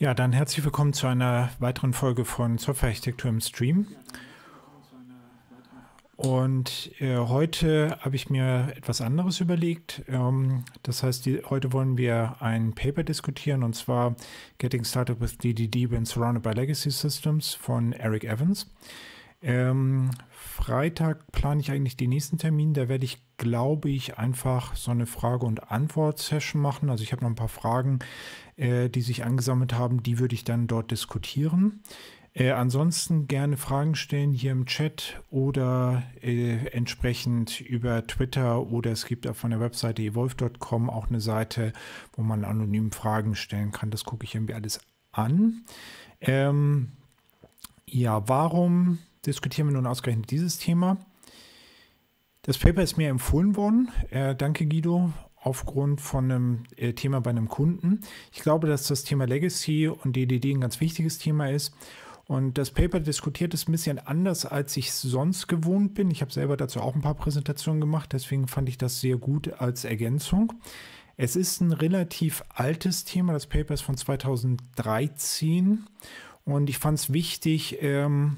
Ja, dann herzlich willkommen zu einer weiteren Folge von Softwarearchitektur im Stream. Und äh, heute habe ich mir etwas anderes überlegt. Ähm, das heißt, die, heute wollen wir ein Paper diskutieren und zwar Getting Started with DDD When Surrounded by Legacy Systems von Eric Evans. Ähm, Freitag plane ich eigentlich den nächsten Termin. Da werde ich glaube ich, einfach so eine Frage- und Antwort-Session machen. Also ich habe noch ein paar Fragen, äh, die sich angesammelt haben, die würde ich dann dort diskutieren. Äh, ansonsten gerne Fragen stellen hier im Chat oder äh, entsprechend über Twitter oder es gibt auch von der Webseite evolve.com auch eine Seite, wo man anonym Fragen stellen kann. Das gucke ich irgendwie alles an. Ähm, ja, warum diskutieren wir nun ausgerechnet dieses Thema? Das Paper ist mir empfohlen worden. Äh, danke, Guido aufgrund von einem äh, Thema bei einem Kunden. Ich glaube, dass das Thema Legacy und DDD ein ganz wichtiges Thema ist. Und das Paper diskutiert es ein bisschen anders, als ich sonst gewohnt bin. Ich habe selber dazu auch ein paar Präsentationen gemacht, deswegen fand ich das sehr gut als Ergänzung. Es ist ein relativ altes Thema. Das Paper ist von 2013 und ich fand es wichtig, ähm,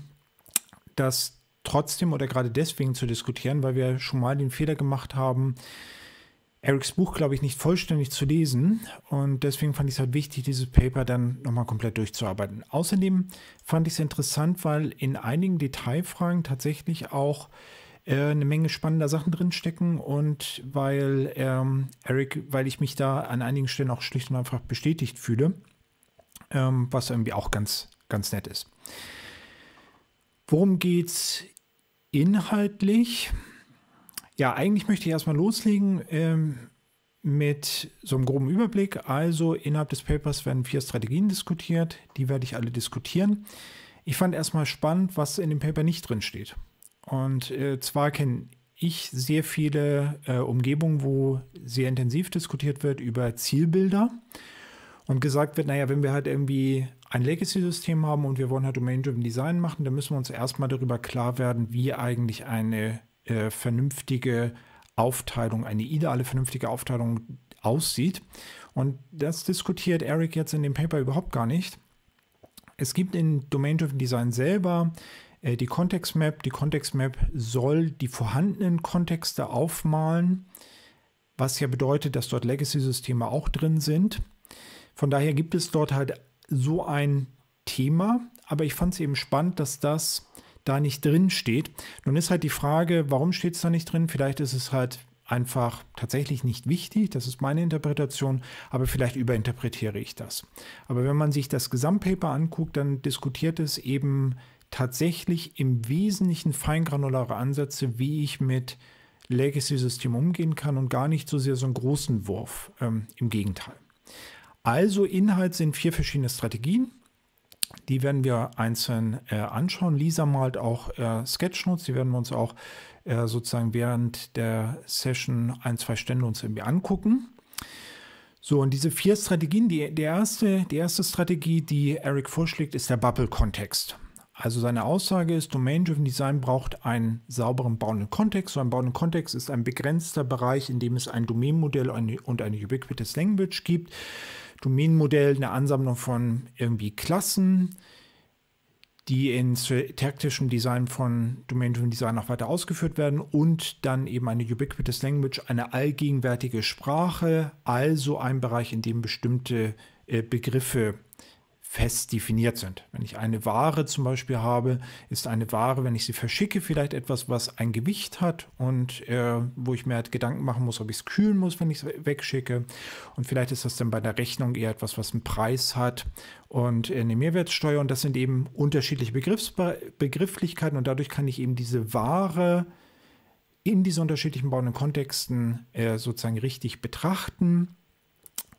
dass trotzdem oder gerade deswegen zu diskutieren, weil wir schon mal den Fehler gemacht haben, Erics Buch, glaube ich, nicht vollständig zu lesen. Und deswegen fand ich es halt wichtig, dieses Paper dann nochmal komplett durchzuarbeiten. Außerdem fand ich es interessant, weil in einigen Detailfragen tatsächlich auch äh, eine Menge spannender Sachen drinstecken und weil ähm, Eric, weil ich mich da an einigen Stellen auch schlicht und einfach bestätigt fühle, ähm, was irgendwie auch ganz, ganz nett ist. Worum geht es Inhaltlich, ja, eigentlich möchte ich erstmal loslegen ähm, mit so einem groben Überblick. Also innerhalb des Papers werden vier Strategien diskutiert, die werde ich alle diskutieren. Ich fand erstmal spannend, was in dem Paper nicht drin steht. Und äh, zwar kenne ich sehr viele äh, Umgebungen, wo sehr intensiv diskutiert wird über Zielbilder und gesagt wird, naja, wenn wir halt irgendwie ein Legacy-System haben und wir wollen halt Domain-Driven Design machen, dann müssen wir uns erstmal darüber klar werden, wie eigentlich eine äh, vernünftige Aufteilung, eine ideale vernünftige Aufteilung aussieht. Und das diskutiert Eric jetzt in dem Paper überhaupt gar nicht. Es gibt in Domain-Driven Design selber äh, die Context Map. Die Context Map soll die vorhandenen Kontexte aufmalen, was ja bedeutet, dass dort Legacy-Systeme auch drin sind. Von daher gibt es dort halt so ein Thema, aber ich fand es eben spannend, dass das da nicht drin steht. Nun ist halt die Frage, warum steht es da nicht drin? Vielleicht ist es halt einfach tatsächlich nicht wichtig, das ist meine Interpretation, aber vielleicht überinterpretiere ich das. Aber wenn man sich das Gesamtpaper anguckt, dann diskutiert es eben tatsächlich im Wesentlichen feingranulare Ansätze, wie ich mit Legacy-System umgehen kann und gar nicht so sehr so einen großen Wurf. Ähm, Im Gegenteil. Also Inhalt sind vier verschiedene Strategien. Die werden wir einzeln äh, anschauen. Lisa malt auch äh, Sketchnotes, die werden wir uns auch äh, sozusagen während der Session ein, zwei Stände uns irgendwie angucken. So, und diese vier Strategien, die, die, erste, die erste Strategie, die Eric vorschlägt, ist der Bubble-Kontext. Also seine Aussage ist, Domain-Driven Design braucht einen sauberen bauenden Kontext. So ein bauenden Kontext ist ein begrenzter Bereich, in dem es ein Domain-Modell und eine Ubiquitous Language gibt. Domänenmodell eine Ansammlung von irgendwie Klassen, die in taktischem Design von Domain-Driven Design noch weiter ausgeführt werden und dann eben eine Ubiquitous Language, eine allgegenwärtige Sprache, also ein Bereich, in dem bestimmte äh, Begriffe fest definiert sind. Wenn ich eine Ware zum Beispiel habe, ist eine Ware, wenn ich sie verschicke, vielleicht etwas, was ein Gewicht hat und äh, wo ich mir halt Gedanken machen muss, ob ich es kühlen muss, wenn ich es wegschicke. Und vielleicht ist das dann bei der Rechnung eher etwas, was einen Preis hat und äh, eine Mehrwertsteuer. Und das sind eben unterschiedliche Begriffs Begrifflichkeiten und dadurch kann ich eben diese Ware in diesen unterschiedlichen bauenden Kontexten äh, sozusagen richtig betrachten.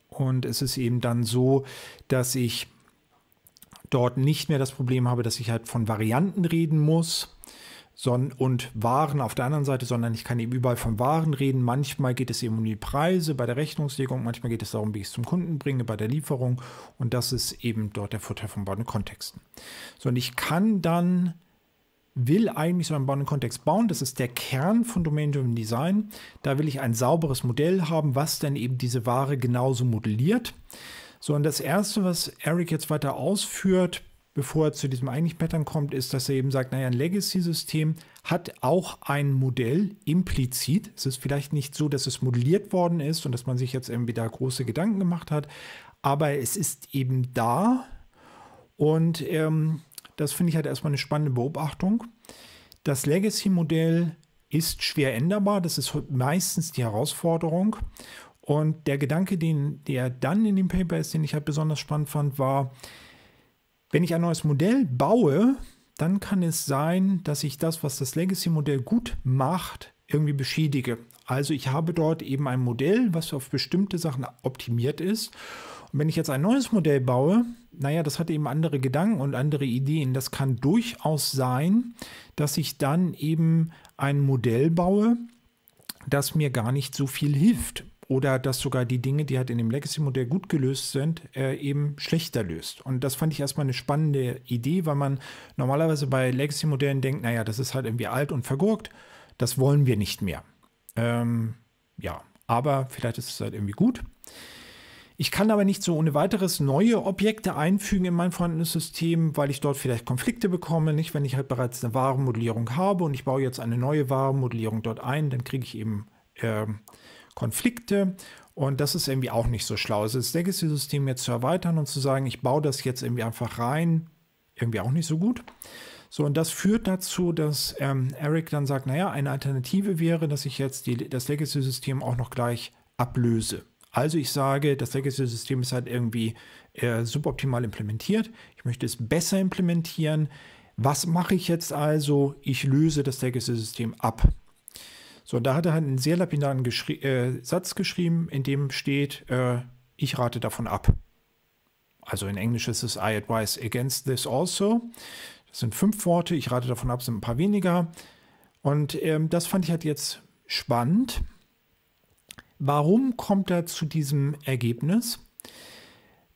Und es ist eben dann so, dass ich dort nicht mehr das Problem habe, dass ich halt von Varianten reden muss und Waren auf der anderen Seite, sondern ich kann eben überall von Waren reden. Manchmal geht es eben um die Preise bei der Rechnungslegung, manchmal geht es darum, wie ich es zum Kunden bringe bei der Lieferung und das ist eben dort der Vorteil von Bound Kontexten. So, und ich kann dann will eigentlich so einen Bound Kontext bauen. Das ist der Kern von Domain-Driven Design. Da will ich ein sauberes Modell haben, was dann eben diese Ware genauso modelliert. So, und das Erste, was Eric jetzt weiter ausführt, bevor er zu diesem eigentlich Pattern kommt, ist, dass er eben sagt, naja, ein Legacy-System hat auch ein Modell implizit. Es ist vielleicht nicht so, dass es modelliert worden ist und dass man sich jetzt irgendwie da große Gedanken gemacht hat, aber es ist eben da. Und ähm, das finde ich halt erstmal eine spannende Beobachtung. Das Legacy-Modell ist schwer änderbar, das ist meistens die Herausforderung. Und der Gedanke, den der dann in dem Paper ist, den ich halt besonders spannend fand, war, wenn ich ein neues Modell baue, dann kann es sein, dass ich das, was das Legacy-Modell gut macht, irgendwie beschädige. Also ich habe dort eben ein Modell, was auf bestimmte Sachen optimiert ist. Und wenn ich jetzt ein neues Modell baue, naja, das hat eben andere Gedanken und andere Ideen. Das kann durchaus sein, dass ich dann eben ein Modell baue, das mir gar nicht so viel hilft. Oder dass sogar die Dinge, die halt in dem Legacy-Modell gut gelöst sind, äh, eben schlechter löst. Und das fand ich erstmal eine spannende Idee, weil man normalerweise bei Legacy-Modellen denkt, naja, das ist halt irgendwie alt und vergurkt, das wollen wir nicht mehr. Ähm, ja, aber vielleicht ist es halt irgendwie gut. Ich kann aber nicht so ohne weiteres neue Objekte einfügen in mein vorhandenes System, weil ich dort vielleicht Konflikte bekomme. Nicht, wenn ich halt bereits eine Warenmodellierung habe und ich baue jetzt eine neue Warenmodellierung dort ein, dann kriege ich eben äh, Konflikte und das ist irgendwie auch nicht so schlau. Also das Legacy-System jetzt zu erweitern und zu sagen, ich baue das jetzt irgendwie einfach rein, irgendwie auch nicht so gut. So, und das führt dazu, dass ähm, Eric dann sagt, naja, eine Alternative wäre, dass ich jetzt die, das Legacy-System auch noch gleich ablöse. Also ich sage, das Legacy-System ist halt irgendwie äh, suboptimal implementiert. Ich möchte es besser implementieren. Was mache ich jetzt also? Ich löse das Legacy-System ab. So, und da hat er einen sehr lapidaren Geschri äh, Satz geschrieben, in dem steht, äh, ich rate davon ab. Also in Englisch ist es I advise against this also. Das sind fünf Worte, ich rate davon ab, sind ein paar weniger. Und ähm, das fand ich halt jetzt spannend. Warum kommt er zu diesem Ergebnis?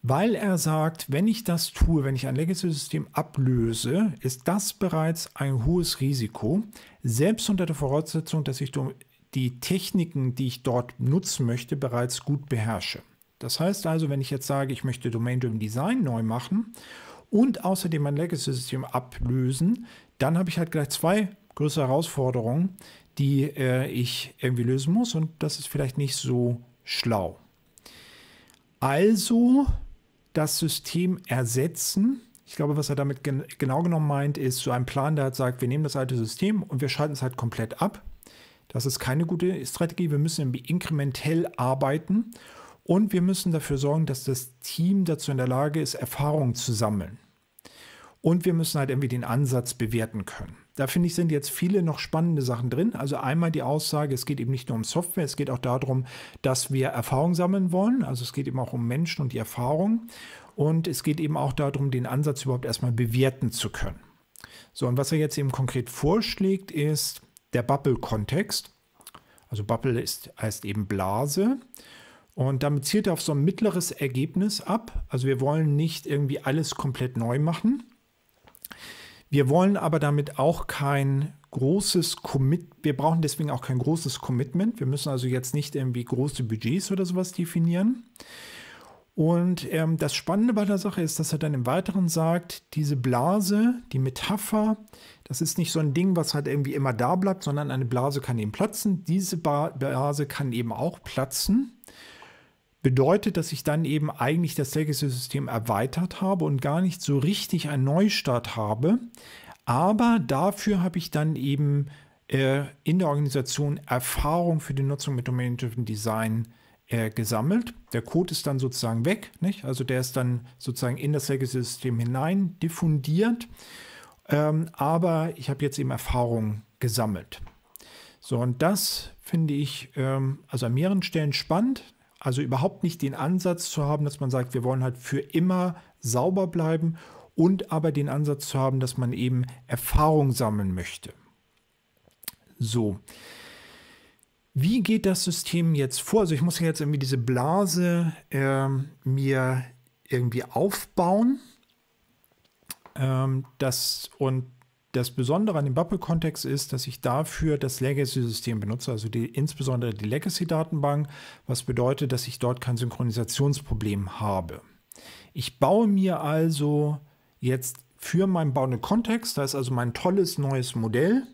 Weil er sagt, wenn ich das tue, wenn ich ein Legacy-System ablöse, ist das bereits ein hohes Risiko selbst unter der Voraussetzung, dass ich die Techniken, die ich dort nutzen möchte, bereits gut beherrsche. Das heißt also, wenn ich jetzt sage, ich möchte Domain-Driven Design neu machen und außerdem mein Legacy-System ablösen, dann habe ich halt gleich zwei größere Herausforderungen, die äh, ich irgendwie lösen muss und das ist vielleicht nicht so schlau. Also das System ersetzen ich glaube, was er damit gen genau genommen meint, ist so ein Plan, der halt sagt, wir nehmen das alte System und wir schalten es halt komplett ab. Das ist keine gute Strategie. Wir müssen irgendwie inkrementell arbeiten und wir müssen dafür sorgen, dass das Team dazu in der Lage ist, Erfahrungen zu sammeln. Und wir müssen halt irgendwie den Ansatz bewerten können. Da finde ich, sind jetzt viele noch spannende Sachen drin. Also einmal die Aussage, es geht eben nicht nur um Software, es geht auch darum, dass wir Erfahrung sammeln wollen. Also es geht eben auch um Menschen und die Erfahrung. Und es geht eben auch darum, den Ansatz überhaupt erstmal bewerten zu können. So, und was er jetzt eben konkret vorschlägt, ist der Bubble-Kontext. Also Bubble ist, heißt eben Blase. Und damit zielt er auf so ein mittleres Ergebnis ab. Also wir wollen nicht irgendwie alles komplett neu machen. Wir wollen aber damit auch kein großes Commit, wir brauchen deswegen auch kein großes Commitment. Wir müssen also jetzt nicht irgendwie große Budgets oder sowas definieren. Und ähm, das Spannende bei der Sache ist, dass er dann im Weiteren sagt, diese Blase, die Metapher, das ist nicht so ein Ding, was halt irgendwie immer da bleibt, sondern eine Blase kann eben platzen. Diese Blase kann eben auch platzen. Bedeutet, dass ich dann eben eigentlich das Legacy-System erweitert habe und gar nicht so richtig einen Neustart habe. Aber dafür habe ich dann eben äh, in der Organisation Erfahrung für die Nutzung mit Domain-Driven Design äh, gesammelt. Der Code ist dann sozusagen weg, nicht? also der ist dann sozusagen in das Legacy-System hinein diffundiert. Ähm, aber ich habe jetzt eben Erfahrungen gesammelt. So, und das finde ich ähm, also an mehreren Stellen spannend. Also überhaupt nicht den Ansatz zu haben, dass man sagt, wir wollen halt für immer sauber bleiben und aber den Ansatz zu haben, dass man eben Erfahrung sammeln möchte. So, wie geht das System jetzt vor? Also ich muss jetzt irgendwie diese Blase äh, mir irgendwie aufbauen. Ähm, das, und das Besondere an dem Bubble-Kontext ist, dass ich dafür das Legacy-System benutze, also die, insbesondere die Legacy-Datenbank, was bedeutet, dass ich dort kein Synchronisationsproblem habe. Ich baue mir also jetzt für meinen bauenden Kontext, da ist also mein tolles neues Modell,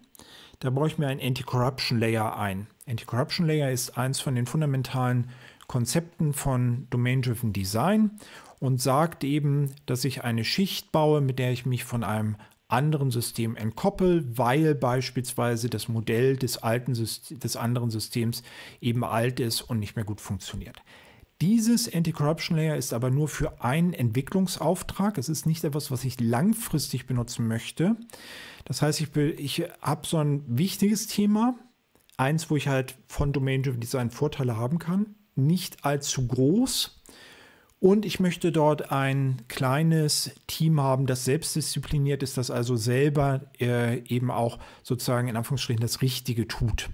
da brauche ich mir ein Anti-Corruption-Layer ein. Anti-Corruption-Layer ist eins von den fundamentalen Konzepten von Domain-Driven Design und sagt eben, dass ich eine Schicht baue, mit der ich mich von einem anderen System entkoppel, weil beispielsweise das Modell des, alten System, des anderen Systems eben alt ist und nicht mehr gut funktioniert. Dieses Anti-Corruption Layer ist aber nur für einen Entwicklungsauftrag. Es ist nicht etwas, was ich langfristig benutzen möchte. Das heißt, ich, ich habe so ein wichtiges Thema, eins, wo ich halt von Domain-Driven Design Vorteile haben kann, nicht allzu groß. Und ich möchte dort ein kleines Team haben, das selbstdiszipliniert ist, das also selber äh, eben auch sozusagen in Anführungsstrichen das Richtige tut.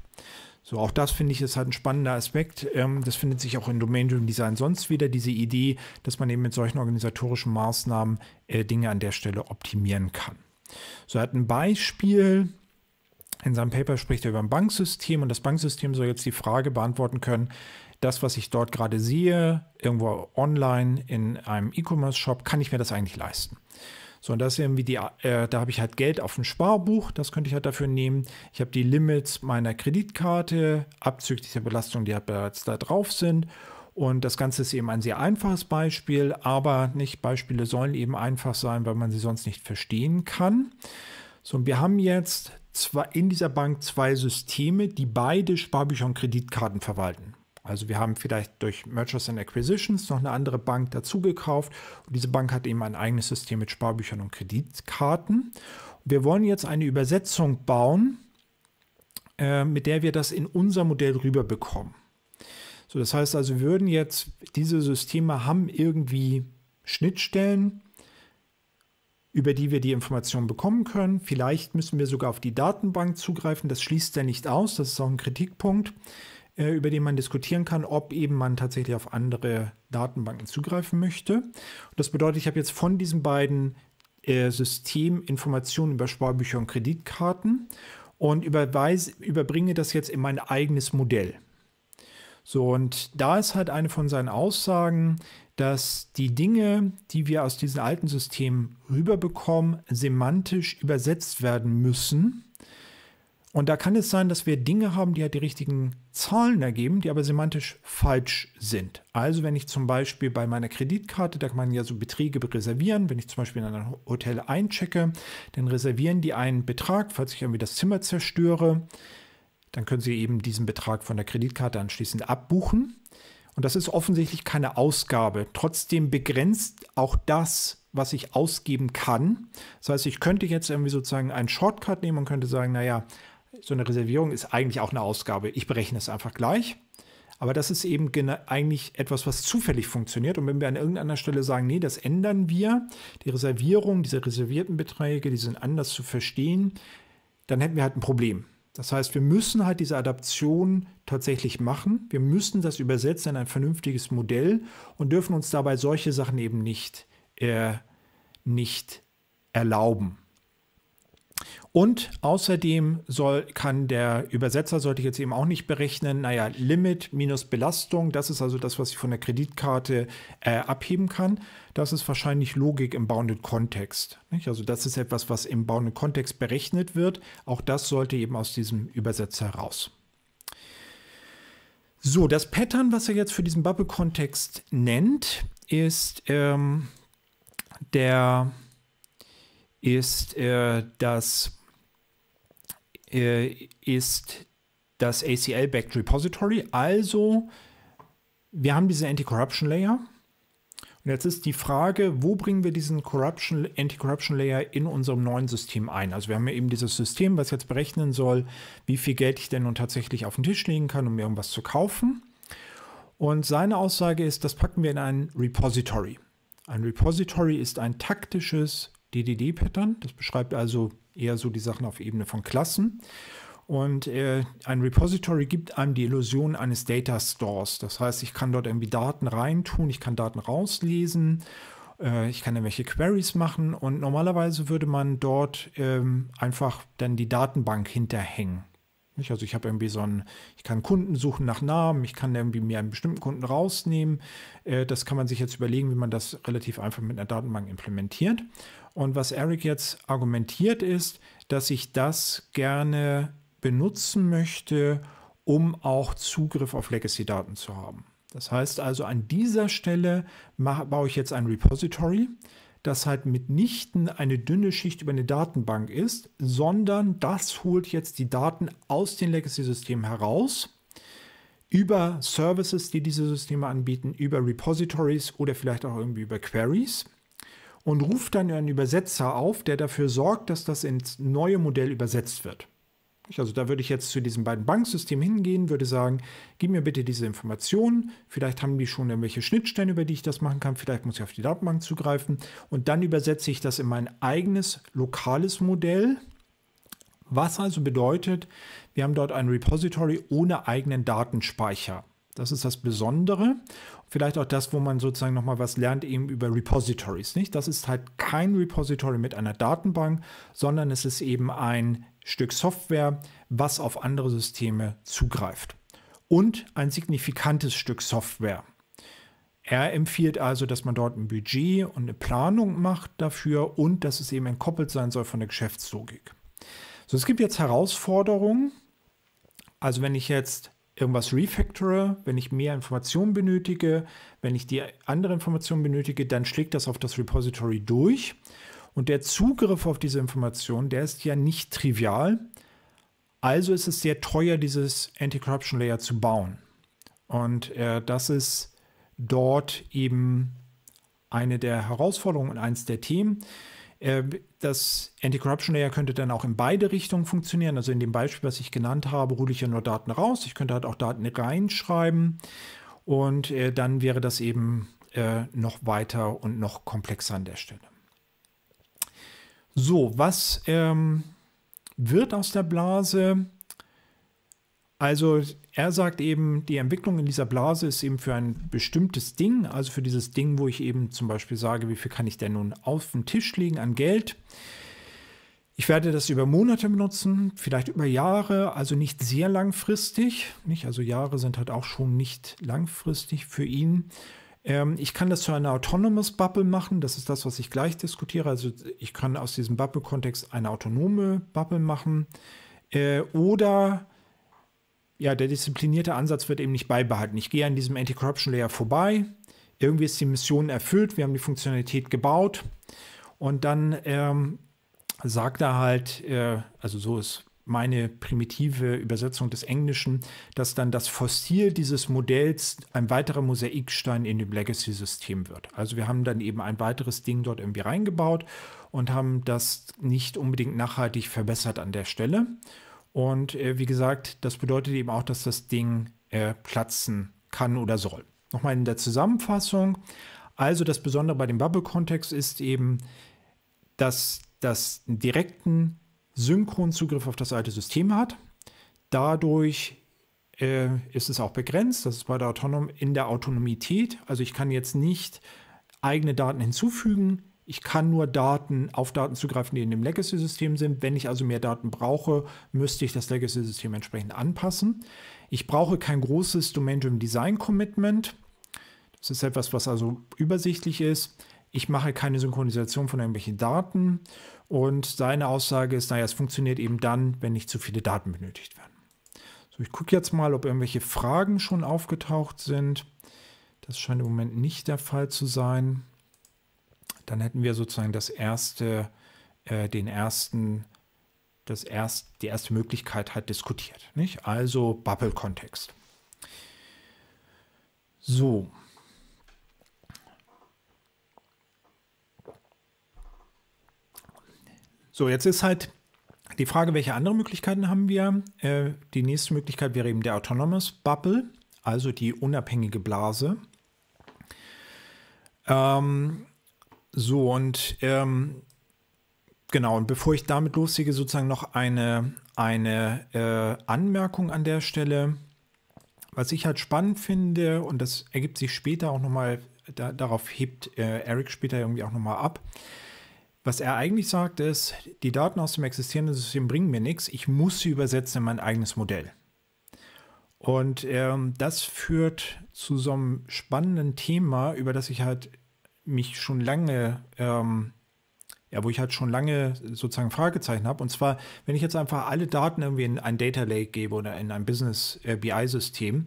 So, auch das finde ich ist halt ein spannender Aspekt. Ähm, das findet sich auch in Domain-Driven Design sonst wieder, diese Idee, dass man eben mit solchen organisatorischen Maßnahmen äh, Dinge an der Stelle optimieren kann. So, er hat ein Beispiel. In seinem Paper spricht er über ein Banksystem und das Banksystem soll jetzt die Frage beantworten können, das, was ich dort gerade sehe, irgendwo online in einem E-Commerce-Shop, kann ich mir das eigentlich leisten? So, und das ist irgendwie die, äh, da habe ich halt Geld auf dem Sparbuch, das könnte ich halt dafür nehmen. Ich habe die Limits meiner Kreditkarte, abzüglich der Belastung, die halt bereits da drauf sind. Und das Ganze ist eben ein sehr einfaches Beispiel, aber nicht Beispiele sollen eben einfach sein, weil man sie sonst nicht verstehen kann. So, und wir haben jetzt zwar in dieser Bank zwei Systeme, die beide Sparbücher und Kreditkarten verwalten. Also wir haben vielleicht durch Mergers and Acquisitions noch eine andere Bank dazugekauft. Und diese Bank hat eben ein eigenes System mit Sparbüchern und Kreditkarten. Und wir wollen jetzt eine Übersetzung bauen, äh, mit der wir das in unser Modell rüberbekommen. So, das heißt also, wir würden jetzt diese Systeme haben irgendwie Schnittstellen, über die wir die Informationen bekommen können. Vielleicht müssen wir sogar auf die Datenbank zugreifen. Das schließt ja nicht aus. Das ist auch ein Kritikpunkt. Äh, über den man diskutieren kann, ob eben man tatsächlich auf andere Datenbanken zugreifen möchte. das bedeutet, ich habe jetzt von diesen beiden äh, Systemen Informationen über Sparbücher und Kreditkarten und überweise, überbringe das jetzt in mein eigenes Modell. So, und da ist halt eine von seinen Aussagen, dass die Dinge, die wir aus diesen alten Systemen rüberbekommen, semantisch übersetzt werden müssen und da kann es sein, dass wir Dinge haben, die halt die richtigen Zahlen ergeben, die aber semantisch falsch sind. Also wenn ich zum Beispiel bei meiner Kreditkarte, da kann man ja so Beträge reservieren, wenn ich zum Beispiel in ein Hotel einchecke, dann reservieren die einen Betrag, falls ich irgendwie das Zimmer zerstöre, dann können sie eben diesen Betrag von der Kreditkarte anschließend abbuchen. Und das ist offensichtlich keine Ausgabe. Trotzdem begrenzt auch das was ich ausgeben kann. Das heißt, ich könnte jetzt irgendwie sozusagen einen Shortcut nehmen und könnte sagen, naja, so eine Reservierung ist eigentlich auch eine Ausgabe. Ich berechne es einfach gleich. Aber das ist eben eigentlich etwas, was zufällig funktioniert. Und wenn wir an irgendeiner Stelle sagen, nee, das ändern wir, die Reservierung, diese reservierten Beträge, die sind anders zu verstehen, dann hätten wir halt ein Problem. Das heißt, wir müssen halt diese Adaption tatsächlich machen. Wir müssen das übersetzen in ein vernünftiges Modell und dürfen uns dabei solche Sachen eben nicht, äh, nicht erlauben. Und außerdem soll, kann der Übersetzer, sollte ich jetzt eben auch nicht berechnen, naja, Limit minus Belastung, das ist also das, was ich von der Kreditkarte äh, abheben kann. Das ist wahrscheinlich Logik im Bounded Kontext. Also das ist etwas, was im Bounded Kontext berechnet wird. Auch das sollte eben aus diesem Übersetzer raus. So, das Pattern, was er jetzt für diesen Bubble-Kontext nennt, ist ähm, der ist äh, das äh, ist das ACL-Backed Repository. Also, wir haben diese Anti-Corruption-Layer. Und jetzt ist die Frage, wo bringen wir diesen Anti-Corruption-Layer in unserem neuen System ein? Also wir haben ja eben dieses System, was jetzt berechnen soll, wie viel Geld ich denn nun tatsächlich auf den Tisch legen kann, um mir irgendwas zu kaufen. Und seine Aussage ist, das packen wir in ein Repository. Ein Repository ist ein taktisches DDD-Pattern. Das beschreibt also eher so die Sachen auf Ebene von Klassen. Und äh, ein Repository gibt einem die Illusion eines Data Stores. Das heißt, ich kann dort irgendwie Daten reintun, ich kann Daten rauslesen, äh, ich kann irgendwelche Queries machen und normalerweise würde man dort ähm, einfach dann die Datenbank hinterhängen. Also ich habe irgendwie so einen, ich kann Kunden suchen nach Namen, ich kann irgendwie mir einen bestimmten Kunden rausnehmen. Äh, das kann man sich jetzt überlegen, wie man das relativ einfach mit einer Datenbank implementiert. Und was Eric jetzt argumentiert ist, dass ich das gerne benutzen möchte, um auch Zugriff auf Legacy-Daten zu haben. Das heißt also, an dieser Stelle mache, baue ich jetzt ein Repository, das halt mitnichten eine dünne Schicht über eine Datenbank ist, sondern das holt jetzt die Daten aus den Legacy-Systemen heraus über Services, die diese Systeme anbieten, über Repositories oder vielleicht auch irgendwie über Queries und ruft dann einen Übersetzer auf, der dafür sorgt, dass das ins neue Modell übersetzt wird. Also da würde ich jetzt zu diesen beiden Banksystemen hingehen, würde sagen, gib mir bitte diese Informationen, vielleicht haben die schon irgendwelche Schnittstellen, über die ich das machen kann, vielleicht muss ich auf die Datenbank zugreifen und dann übersetze ich das in mein eigenes lokales Modell, was also bedeutet, wir haben dort ein Repository ohne eigenen Datenspeicher. Das ist das Besondere. Vielleicht auch das, wo man sozusagen nochmal was lernt, eben über Repositories. Nicht? Das ist halt kein Repository mit einer Datenbank, sondern es ist eben ein Stück Software, was auf andere Systeme zugreift. Und ein signifikantes Stück Software. Er empfiehlt also, dass man dort ein Budget und eine Planung macht dafür und dass es eben entkoppelt sein soll von der Geschäftslogik. So, es gibt jetzt Herausforderungen. Also wenn ich jetzt irgendwas refactore, wenn ich mehr Informationen benötige, wenn ich die andere Information benötige, dann schlägt das auf das Repository durch. Und der Zugriff auf diese Information, der ist ja nicht trivial. Also ist es sehr teuer, dieses Anti-Corruption Layer zu bauen. Und äh, das ist dort eben eine der Herausforderungen und eins der Themen. Ähm, das Anti-Corruption Layer könnte dann auch in beide Richtungen funktionieren. Also in dem Beispiel, was ich genannt habe, hole ich ja nur Daten raus. Ich könnte halt auch Daten reinschreiben. Und äh, dann wäre das eben äh, noch weiter und noch komplexer an der Stelle. So, was ähm, wird aus der Blase? Also er sagt eben, die Entwicklung in dieser Blase ist eben für ein bestimmtes Ding, also für dieses Ding, wo ich eben zum Beispiel sage, wie viel kann ich denn nun auf den Tisch legen an Geld. Ich werde das über Monate benutzen, vielleicht über Jahre, also nicht sehr langfristig. Nicht? Also Jahre sind halt auch schon nicht langfristig für ihn. Ähm, ich kann das zu einer Autonomous Bubble machen. Das ist das, was ich gleich diskutiere. Also ich kann aus diesem Bubble-Kontext eine autonome Bubble machen. Äh, oder ja, der disziplinierte Ansatz wird eben nicht beibehalten. Ich gehe an diesem Anti-Corruption-Layer vorbei, irgendwie ist die Mission erfüllt, wir haben die Funktionalität gebaut und dann ähm, sagt er halt, äh, also so ist meine primitive Übersetzung des Englischen, dass dann das Fossil dieses Modells ein weiterer Mosaikstein in dem Legacy-System wird. Also wir haben dann eben ein weiteres Ding dort irgendwie reingebaut und haben das nicht unbedingt nachhaltig verbessert an der Stelle. Und äh, wie gesagt, das bedeutet eben auch, dass das Ding äh, platzen kann oder soll. Nochmal in der Zusammenfassung. Also das Besondere bei dem Bubble-Kontext ist eben, dass das einen direkten Synchronzugriff auf das alte System hat. Dadurch äh, ist es auch begrenzt. Das ist bei der Autonom in der Autonomität. Also ich kann jetzt nicht eigene Daten hinzufügen. Ich kann nur Daten auf Daten zugreifen, die in dem Legacy-System sind. Wenn ich also mehr Daten brauche, müsste ich das Legacy-System entsprechend anpassen. Ich brauche kein großes Domain-Driven-Design-Commitment. Das ist etwas, was also übersichtlich ist. Ich mache keine Synchronisation von irgendwelchen Daten. Und seine Aussage ist, naja, es funktioniert eben dann, wenn nicht zu viele Daten benötigt werden. So, ich gucke jetzt mal, ob irgendwelche Fragen schon aufgetaucht sind. Das scheint im Moment nicht der Fall zu sein dann hätten wir sozusagen das erste, äh, den ersten, das erst, die erste Möglichkeit halt diskutiert. Nicht? Also Bubble-Kontext. So. So, jetzt ist halt die Frage, welche anderen Möglichkeiten haben wir? Äh, die nächste Möglichkeit wäre eben der Autonomous Bubble, also die unabhängige Blase. Ähm, so, und ähm, genau, und bevor ich damit loslege, sozusagen noch eine, eine äh, Anmerkung an der Stelle. Was ich halt spannend finde, und das ergibt sich später auch nochmal, da, darauf hebt äh, Eric später irgendwie auch nochmal ab. Was er eigentlich sagt, ist, die Daten aus dem existierenden System bringen mir nichts, ich muss sie übersetzen in mein eigenes Modell. Und ähm, das führt zu so einem spannenden Thema, über das ich halt mich schon lange, ähm, ja, wo ich halt schon lange sozusagen Fragezeichen habe. Und zwar, wenn ich jetzt einfach alle Daten irgendwie in ein Data Lake gebe oder in ein Business äh, BI-System,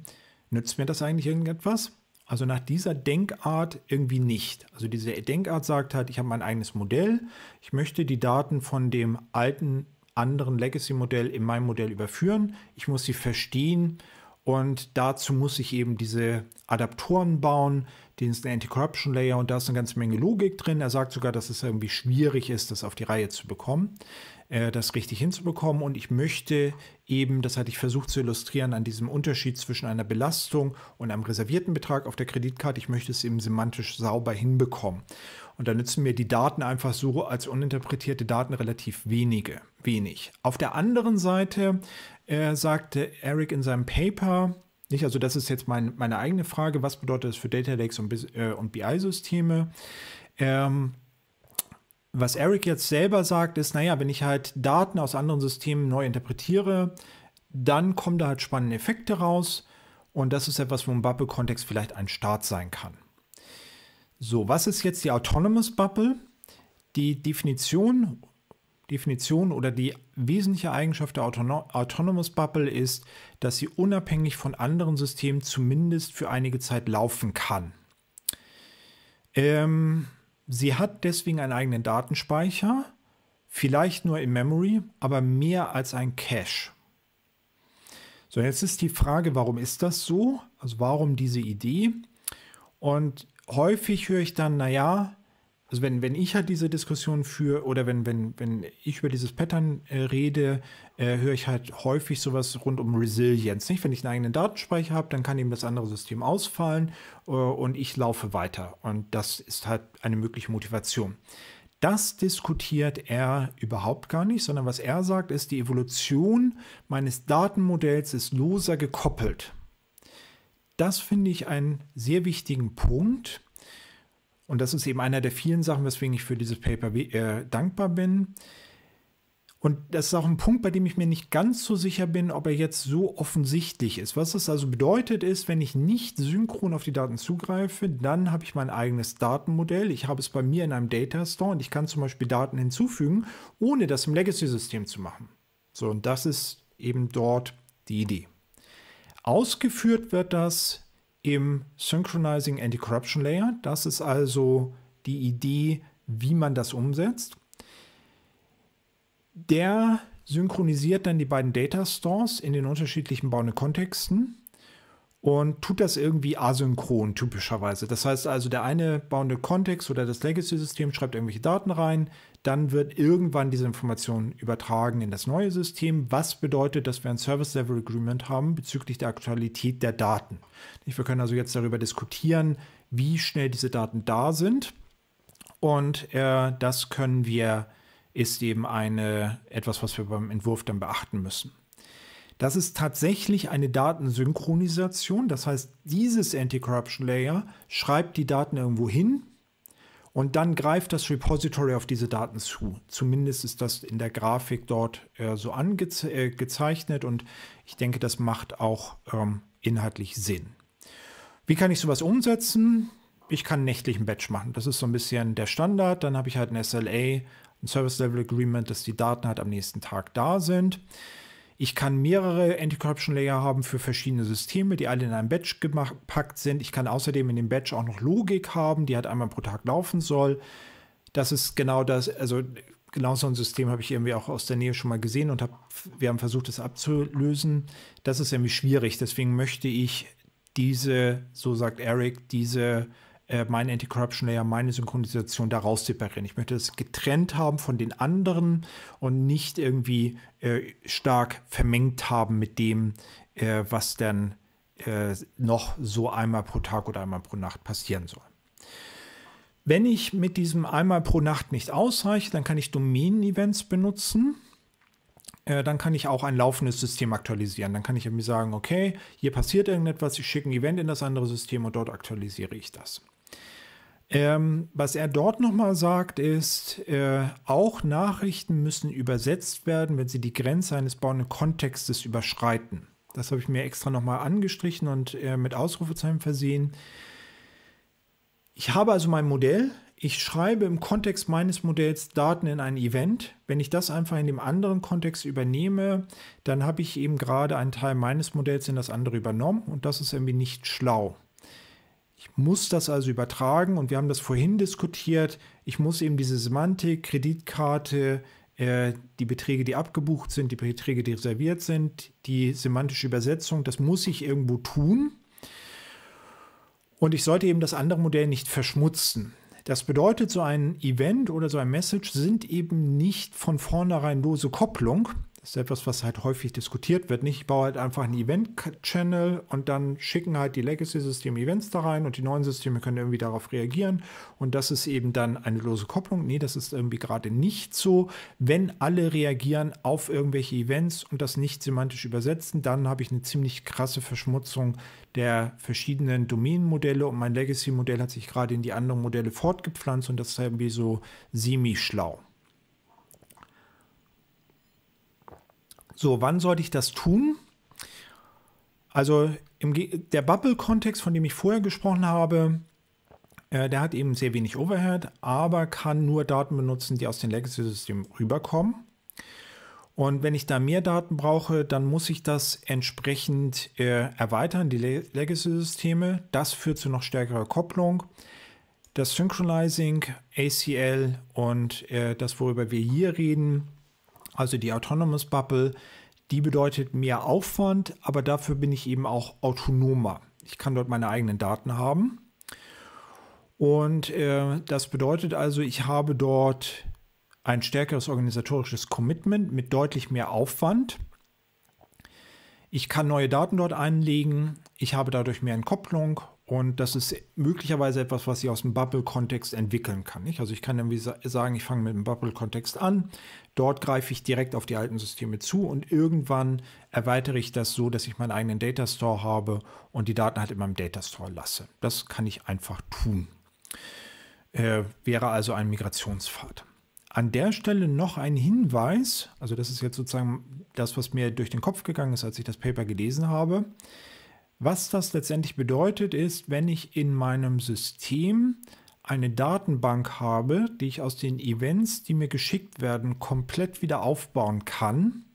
nützt mir das eigentlich irgendetwas? Also nach dieser Denkart irgendwie nicht. Also diese Denkart sagt halt, ich habe mein eigenes Modell, ich möchte die Daten von dem alten anderen Legacy-Modell in mein Modell überführen, ich muss sie verstehen und dazu muss ich eben diese Adaptoren bauen, ist ein Anti-Corruption-Layer und da ist eine ganze Menge Logik drin. Er sagt sogar, dass es irgendwie schwierig ist, das auf die Reihe zu bekommen, äh, das richtig hinzubekommen. Und ich möchte eben, das hatte ich versucht zu illustrieren, an diesem Unterschied zwischen einer Belastung und einem reservierten Betrag auf der Kreditkarte, ich möchte es eben semantisch sauber hinbekommen. Und da nützen mir die Daten einfach so als uninterpretierte Daten relativ wenige, wenig. Auf der anderen Seite äh, sagte Eric in seinem Paper, nicht? Also das ist jetzt mein, meine eigene Frage, was bedeutet das für Data Lakes und, äh, und BI-Systeme? Ähm, was Eric jetzt selber sagt, ist, naja, wenn ich halt Daten aus anderen Systemen neu interpretiere, dann kommen da halt spannende Effekte raus. Und das ist etwas, wo ein Bubble-Kontext vielleicht ein Start sein kann. So, was ist jetzt die Autonomous Bubble? Die Definition Definition oder die wesentliche Eigenschaft der Autonom Autonomous Bubble ist, dass sie unabhängig von anderen Systemen zumindest für einige Zeit laufen kann. Ähm, sie hat deswegen einen eigenen Datenspeicher, vielleicht nur in Memory, aber mehr als ein Cache. So, jetzt ist die Frage, warum ist das so? Also warum diese Idee? Und häufig höre ich dann, naja, also wenn, wenn ich halt diese Diskussion führe oder wenn, wenn, wenn ich über dieses Pattern äh, rede, äh, höre ich halt häufig sowas rund um Resilienz. Nicht? Wenn ich einen eigenen Datenspeicher habe, dann kann eben das andere System ausfallen äh, und ich laufe weiter. Und das ist halt eine mögliche Motivation. Das diskutiert er überhaupt gar nicht, sondern was er sagt, ist, die Evolution meines Datenmodells ist loser gekoppelt. Das finde ich einen sehr wichtigen Punkt, und das ist eben einer der vielen Sachen, weswegen ich für dieses Paper äh, dankbar bin. Und das ist auch ein Punkt, bei dem ich mir nicht ganz so sicher bin, ob er jetzt so offensichtlich ist. Was das also bedeutet ist, wenn ich nicht synchron auf die Daten zugreife, dann habe ich mein eigenes Datenmodell. Ich habe es bei mir in einem Data Store und ich kann zum Beispiel Daten hinzufügen, ohne das im Legacy-System zu machen. So, und das ist eben dort die Idee. Ausgeführt wird das im Synchronizing Anti-Corruption Layer. Das ist also die Idee, wie man das umsetzt. Der synchronisiert dann die beiden Data Stores in den unterschiedlichen bauenden Kontexten und tut das irgendwie asynchron typischerweise. Das heißt also, der eine bauende Kontext oder das Legacy-System schreibt irgendwelche Daten rein, dann wird irgendwann diese Information übertragen in das neue System, was bedeutet, dass wir ein Service-Level-Agreement haben bezüglich der Aktualität der Daten. Wir können also jetzt darüber diskutieren, wie schnell diese Daten da sind und äh, das können wir, ist eben eine, etwas, was wir beim Entwurf dann beachten müssen. Das ist tatsächlich eine Datensynchronisation. Das heißt, dieses Anti-Corruption-Layer schreibt die Daten irgendwo hin und dann greift das Repository auf diese Daten zu. Zumindest ist das in der Grafik dort äh, so angezeichnet angeze äh, und ich denke, das macht auch ähm, inhaltlich Sinn. Wie kann ich sowas umsetzen? Ich kann einen nächtlichen Batch machen. Das ist so ein bisschen der Standard. Dann habe ich halt ein SLA, ein Service Level Agreement, dass die Daten halt am nächsten Tag da sind. Ich kann mehrere Anti-Corruption-Layer haben für verschiedene Systeme, die alle in einem Batch gepackt sind. Ich kann außerdem in dem Batch auch noch Logik haben, die halt einmal pro Tag laufen soll. Das ist genau das, also genau so ein System habe ich irgendwie auch aus der Nähe schon mal gesehen und hab, wir haben versucht, das abzulösen. Das ist irgendwie schwierig. Deswegen möchte ich diese, so sagt Eric, diese äh, mein Anti-Corruption Layer, meine Synchronisation daraus separieren. Ich möchte es getrennt haben von den anderen und nicht irgendwie äh, stark vermengt haben mit dem, äh, was dann äh, noch so einmal pro Tag oder einmal pro Nacht passieren soll. Wenn ich mit diesem einmal pro Nacht nicht ausreiche, dann kann ich Domänen-Events benutzen äh, dann kann ich auch ein laufendes System aktualisieren. Dann kann ich mir sagen, okay, hier passiert irgendetwas, ich schicke ein Event in das andere System und dort aktualisiere ich das. Ähm, was er dort nochmal sagt, ist, äh, auch Nachrichten müssen übersetzt werden, wenn sie die Grenze eines bauenden Kontextes überschreiten. Das habe ich mir extra nochmal angestrichen und äh, mit Ausrufezeichen versehen. Ich habe also mein Modell. Ich schreibe im Kontext meines Modells Daten in ein Event. Wenn ich das einfach in dem anderen Kontext übernehme, dann habe ich eben gerade einen Teil meines Modells in das andere übernommen und das ist irgendwie nicht schlau. Ich muss das also übertragen und wir haben das vorhin diskutiert. Ich muss eben diese Semantik, Kreditkarte, äh, die Beträge, die abgebucht sind, die Beträge, die reserviert sind, die semantische Übersetzung, das muss ich irgendwo tun. Und ich sollte eben das andere Modell nicht verschmutzen. Das bedeutet, so ein Event oder so ein Message sind eben nicht von vornherein lose Kopplung, das ist etwas, was halt häufig diskutiert wird. Nicht, ich baue halt einfach einen Event-Channel und dann schicken halt die Legacy-Systeme Events da rein und die neuen Systeme können irgendwie darauf reagieren. Und das ist eben dann eine lose Kopplung. Nee, das ist irgendwie gerade nicht so. Wenn alle reagieren auf irgendwelche Events und das nicht semantisch übersetzen, dann habe ich eine ziemlich krasse Verschmutzung der verschiedenen Domänenmodelle und mein Legacy-Modell hat sich gerade in die anderen Modelle fortgepflanzt und das ist irgendwie so semi-schlau. So, wann sollte ich das tun? Also im, der Bubble-Kontext, von dem ich vorher gesprochen habe, äh, der hat eben sehr wenig Overhead, aber kann nur Daten benutzen, die aus den Legacy-Systemen rüberkommen. Und wenn ich da mehr Daten brauche, dann muss ich das entsprechend äh, erweitern, die Legacy-Systeme. Das führt zu noch stärkerer Kopplung. Das Synchronizing, ACL und äh, das, worüber wir hier reden, also die Autonomous Bubble, die bedeutet mehr Aufwand, aber dafür bin ich eben auch autonomer. Ich kann dort meine eigenen Daten haben. Und äh, das bedeutet also, ich habe dort ein stärkeres organisatorisches Commitment mit deutlich mehr Aufwand. Ich kann neue Daten dort einlegen. Ich habe dadurch mehr Entkopplung und das ist möglicherweise etwas, was ich aus dem Bubble-Kontext entwickeln kann. Nicht? Also ich kann irgendwie sagen, ich fange mit dem Bubble-Kontext an, dort greife ich direkt auf die alten Systeme zu und irgendwann erweitere ich das so, dass ich meinen eigenen Datastore habe und die Daten halt in meinem Datastore lasse. Das kann ich einfach tun. Äh, wäre also ein Migrationspfad. An der Stelle noch ein Hinweis, also das ist jetzt sozusagen das, was mir durch den Kopf gegangen ist, als ich das Paper gelesen habe. Was das letztendlich bedeutet, ist, wenn ich in meinem System eine Datenbank habe, die ich aus den Events, die mir geschickt werden, komplett wieder aufbauen kann.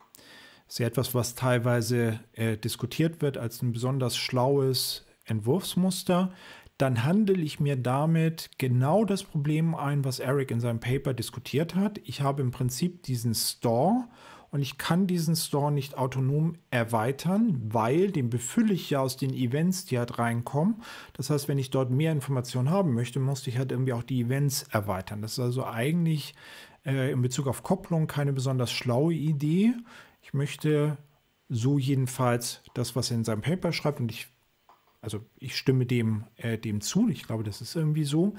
Das ist ja etwas, was teilweise äh, diskutiert wird als ein besonders schlaues Entwurfsmuster. Dann handle ich mir damit genau das Problem ein, was Eric in seinem Paper diskutiert hat. Ich habe im Prinzip diesen Store und ich kann diesen Store nicht autonom erweitern, weil den befülle ich ja aus den Events, die halt reinkommen. Das heißt, wenn ich dort mehr Informationen haben möchte, musste ich halt irgendwie auch die Events erweitern. Das ist also eigentlich äh, in Bezug auf Kopplung keine besonders schlaue Idee. Ich möchte so jedenfalls das, was er in seinem Paper schreibt und ich also ich stimme dem, äh, dem zu. Ich glaube, das ist irgendwie so.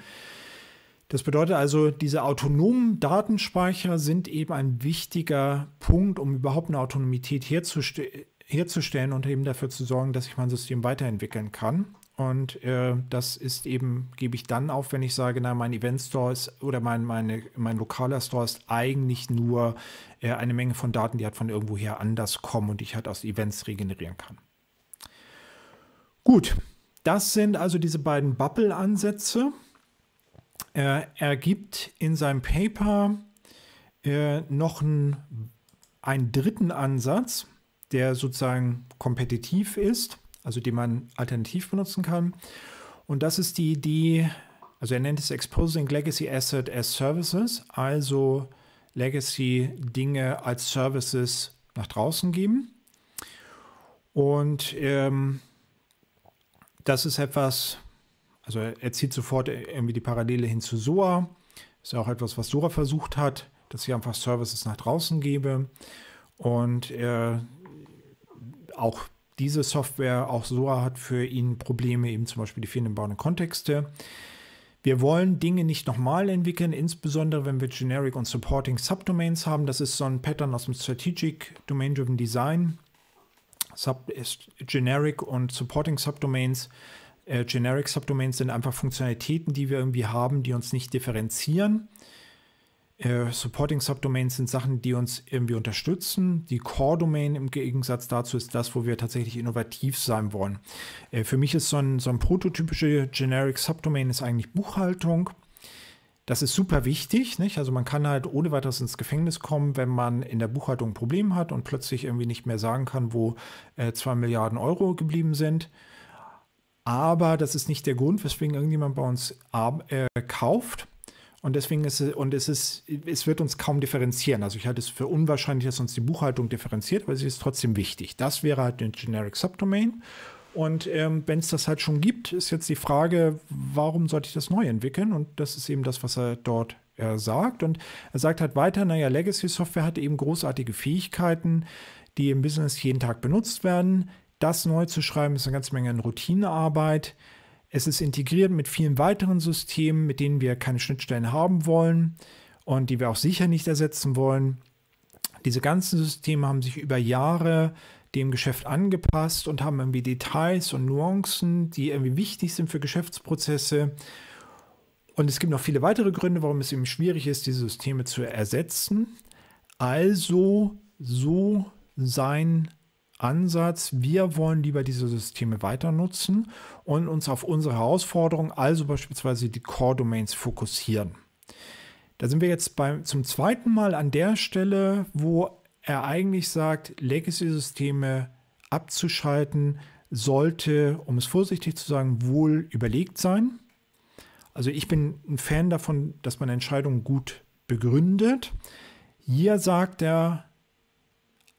Das bedeutet also, diese autonomen Datenspeicher sind eben ein wichtiger Punkt, um überhaupt eine Autonomität herzustellen herzustellen und eben dafür zu sorgen, dass ich mein System weiterentwickeln kann. Und äh, das ist eben, gebe ich dann auf, wenn ich sage, na, mein Event Store ist oder mein, meine, mein lokaler Store ist eigentlich nur äh, eine Menge von Daten, die halt von irgendwoher anders kommen und ich halt aus Events regenerieren kann. Gut, das sind also diese beiden Bubble-Ansätze er gibt in seinem Paper äh, noch einen, einen dritten Ansatz, der sozusagen kompetitiv ist, also den man alternativ benutzen kann. Und das ist die Idee, also er nennt es Exposing Legacy Asset as Services, also Legacy-Dinge als Services nach draußen geben. Und ähm, das ist etwas, also er zieht sofort irgendwie die Parallele hin zu SOA. Ist ja auch etwas, was SOA versucht hat, dass sie einfach Services nach draußen gebe. Und er, auch diese Software, auch SOA hat für ihn Probleme, eben zum Beispiel die fehlenden bauenden Kontexte. Wir wollen Dinge nicht nochmal entwickeln, insbesondere wenn wir Generic und Supporting Subdomains haben. Das ist so ein Pattern aus dem Strategic Domain Driven Design. Sub äh, Generic und Supporting Subdomains äh, Generic Subdomains sind einfach Funktionalitäten, die wir irgendwie haben, die uns nicht differenzieren. Äh, Supporting Subdomains sind Sachen, die uns irgendwie unterstützen. Die Core Domain im Gegensatz dazu ist das, wo wir tatsächlich innovativ sein wollen. Äh, für mich ist so ein, so ein prototypische Generic Subdomain ist eigentlich Buchhaltung. Das ist super wichtig. Nicht? Also man kann halt ohne weiteres ins Gefängnis kommen, wenn man in der Buchhaltung ein Problem hat und plötzlich irgendwie nicht mehr sagen kann, wo äh, Milliarden Euro geblieben sind. Aber das ist nicht der Grund, weswegen irgendjemand bei uns äh, kauft. Und deswegen ist es, und es ist, es wird uns kaum differenzieren. Also ich halte es für unwahrscheinlich, dass uns die Buchhaltung differenziert, aber sie ist trotzdem wichtig. Das wäre halt ein Generic Subdomain. Und ähm, wenn es das halt schon gibt, ist jetzt die Frage, warum sollte ich das neu entwickeln? Und das ist eben das, was er dort äh, sagt. Und er sagt halt weiter, naja, Legacy Software hat eben großartige Fähigkeiten, die im Business jeden Tag benutzt werden das neu zu schreiben, ist eine ganze Menge an Routinearbeit. Es ist integriert mit vielen weiteren Systemen, mit denen wir keine Schnittstellen haben wollen und die wir auch sicher nicht ersetzen wollen. Diese ganzen Systeme haben sich über Jahre dem Geschäft angepasst und haben irgendwie Details und Nuancen, die irgendwie wichtig sind für Geschäftsprozesse. Und es gibt noch viele weitere Gründe, warum es eben schwierig ist, diese Systeme zu ersetzen. Also so sein Ansatz, wir wollen lieber diese Systeme weiter nutzen und uns auf unsere Herausforderungen, also beispielsweise die Core Domains, fokussieren. Da sind wir jetzt beim, zum zweiten Mal an der Stelle, wo er eigentlich sagt, Legacy-Systeme abzuschalten sollte, um es vorsichtig zu sagen, wohl überlegt sein. Also ich bin ein Fan davon, dass man Entscheidungen gut begründet. Hier sagt er,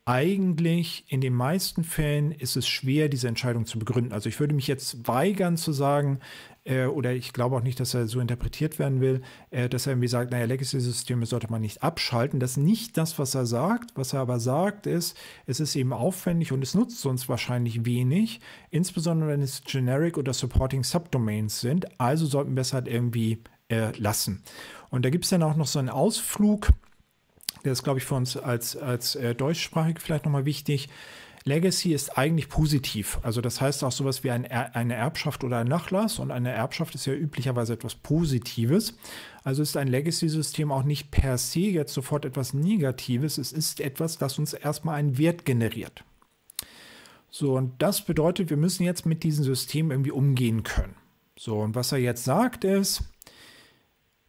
eigentlich in den meisten Fällen ist es schwer, diese Entscheidung zu begründen. Also ich würde mich jetzt weigern zu sagen, äh, oder ich glaube auch nicht, dass er so interpretiert werden will, äh, dass er irgendwie sagt, naja, Legacy-Systeme sollte man nicht abschalten. Das ist nicht das, was er sagt. Was er aber sagt, ist, es ist eben aufwendig und es nutzt uns wahrscheinlich wenig, insbesondere wenn es Generic oder Supporting Subdomains sind. Also sollten wir es halt irgendwie äh, lassen. Und da gibt es dann auch noch so einen Ausflug das ist, glaube ich, für uns als, als äh, deutschsprachig vielleicht nochmal wichtig. Legacy ist eigentlich positiv. Also das heißt auch sowas wie ein, eine Erbschaft oder ein Nachlass. Und eine Erbschaft ist ja üblicherweise etwas Positives. Also ist ein Legacy-System auch nicht per se jetzt sofort etwas Negatives. Es ist etwas, das uns erstmal einen Wert generiert. So, und das bedeutet, wir müssen jetzt mit diesem System irgendwie umgehen können. So, und was er jetzt sagt ist,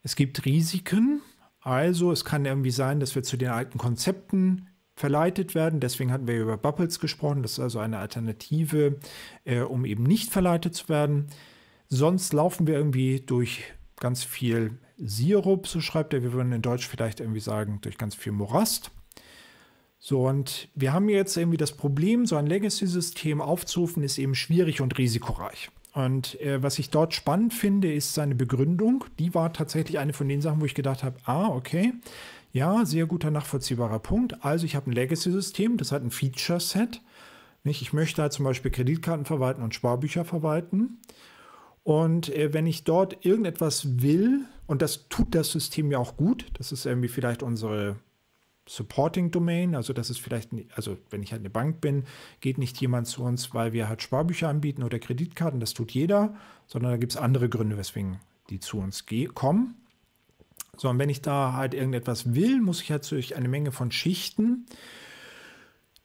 es gibt Risiken, also es kann irgendwie sein, dass wir zu den alten Konzepten verleitet werden. Deswegen hatten wir über Bubbles gesprochen. Das ist also eine Alternative, äh, um eben nicht verleitet zu werden. Sonst laufen wir irgendwie durch ganz viel Sirup, so schreibt er. Wir würden in Deutsch vielleicht irgendwie sagen, durch ganz viel Morast. So, und wir haben jetzt irgendwie das Problem, so ein Legacy-System aufzurufen, ist eben schwierig und risikoreich. Und äh, was ich dort spannend finde, ist seine Begründung. Die war tatsächlich eine von den Sachen, wo ich gedacht habe, ah, okay, ja, sehr guter nachvollziehbarer Punkt. Also ich habe ein Legacy-System, das hat ein Feature-Set. Ich möchte halt zum Beispiel Kreditkarten verwalten und Sparbücher verwalten. Und äh, wenn ich dort irgendetwas will, und das tut das System ja auch gut, das ist irgendwie vielleicht unsere Supporting Domain, also das ist vielleicht, also wenn ich halt eine Bank bin, geht nicht jemand zu uns, weil wir halt Sparbücher anbieten oder Kreditkarten, das tut jeder, sondern da gibt es andere Gründe, weswegen die zu uns kommen. So, und wenn ich da halt irgendetwas will, muss ich halt durch eine Menge von Schichten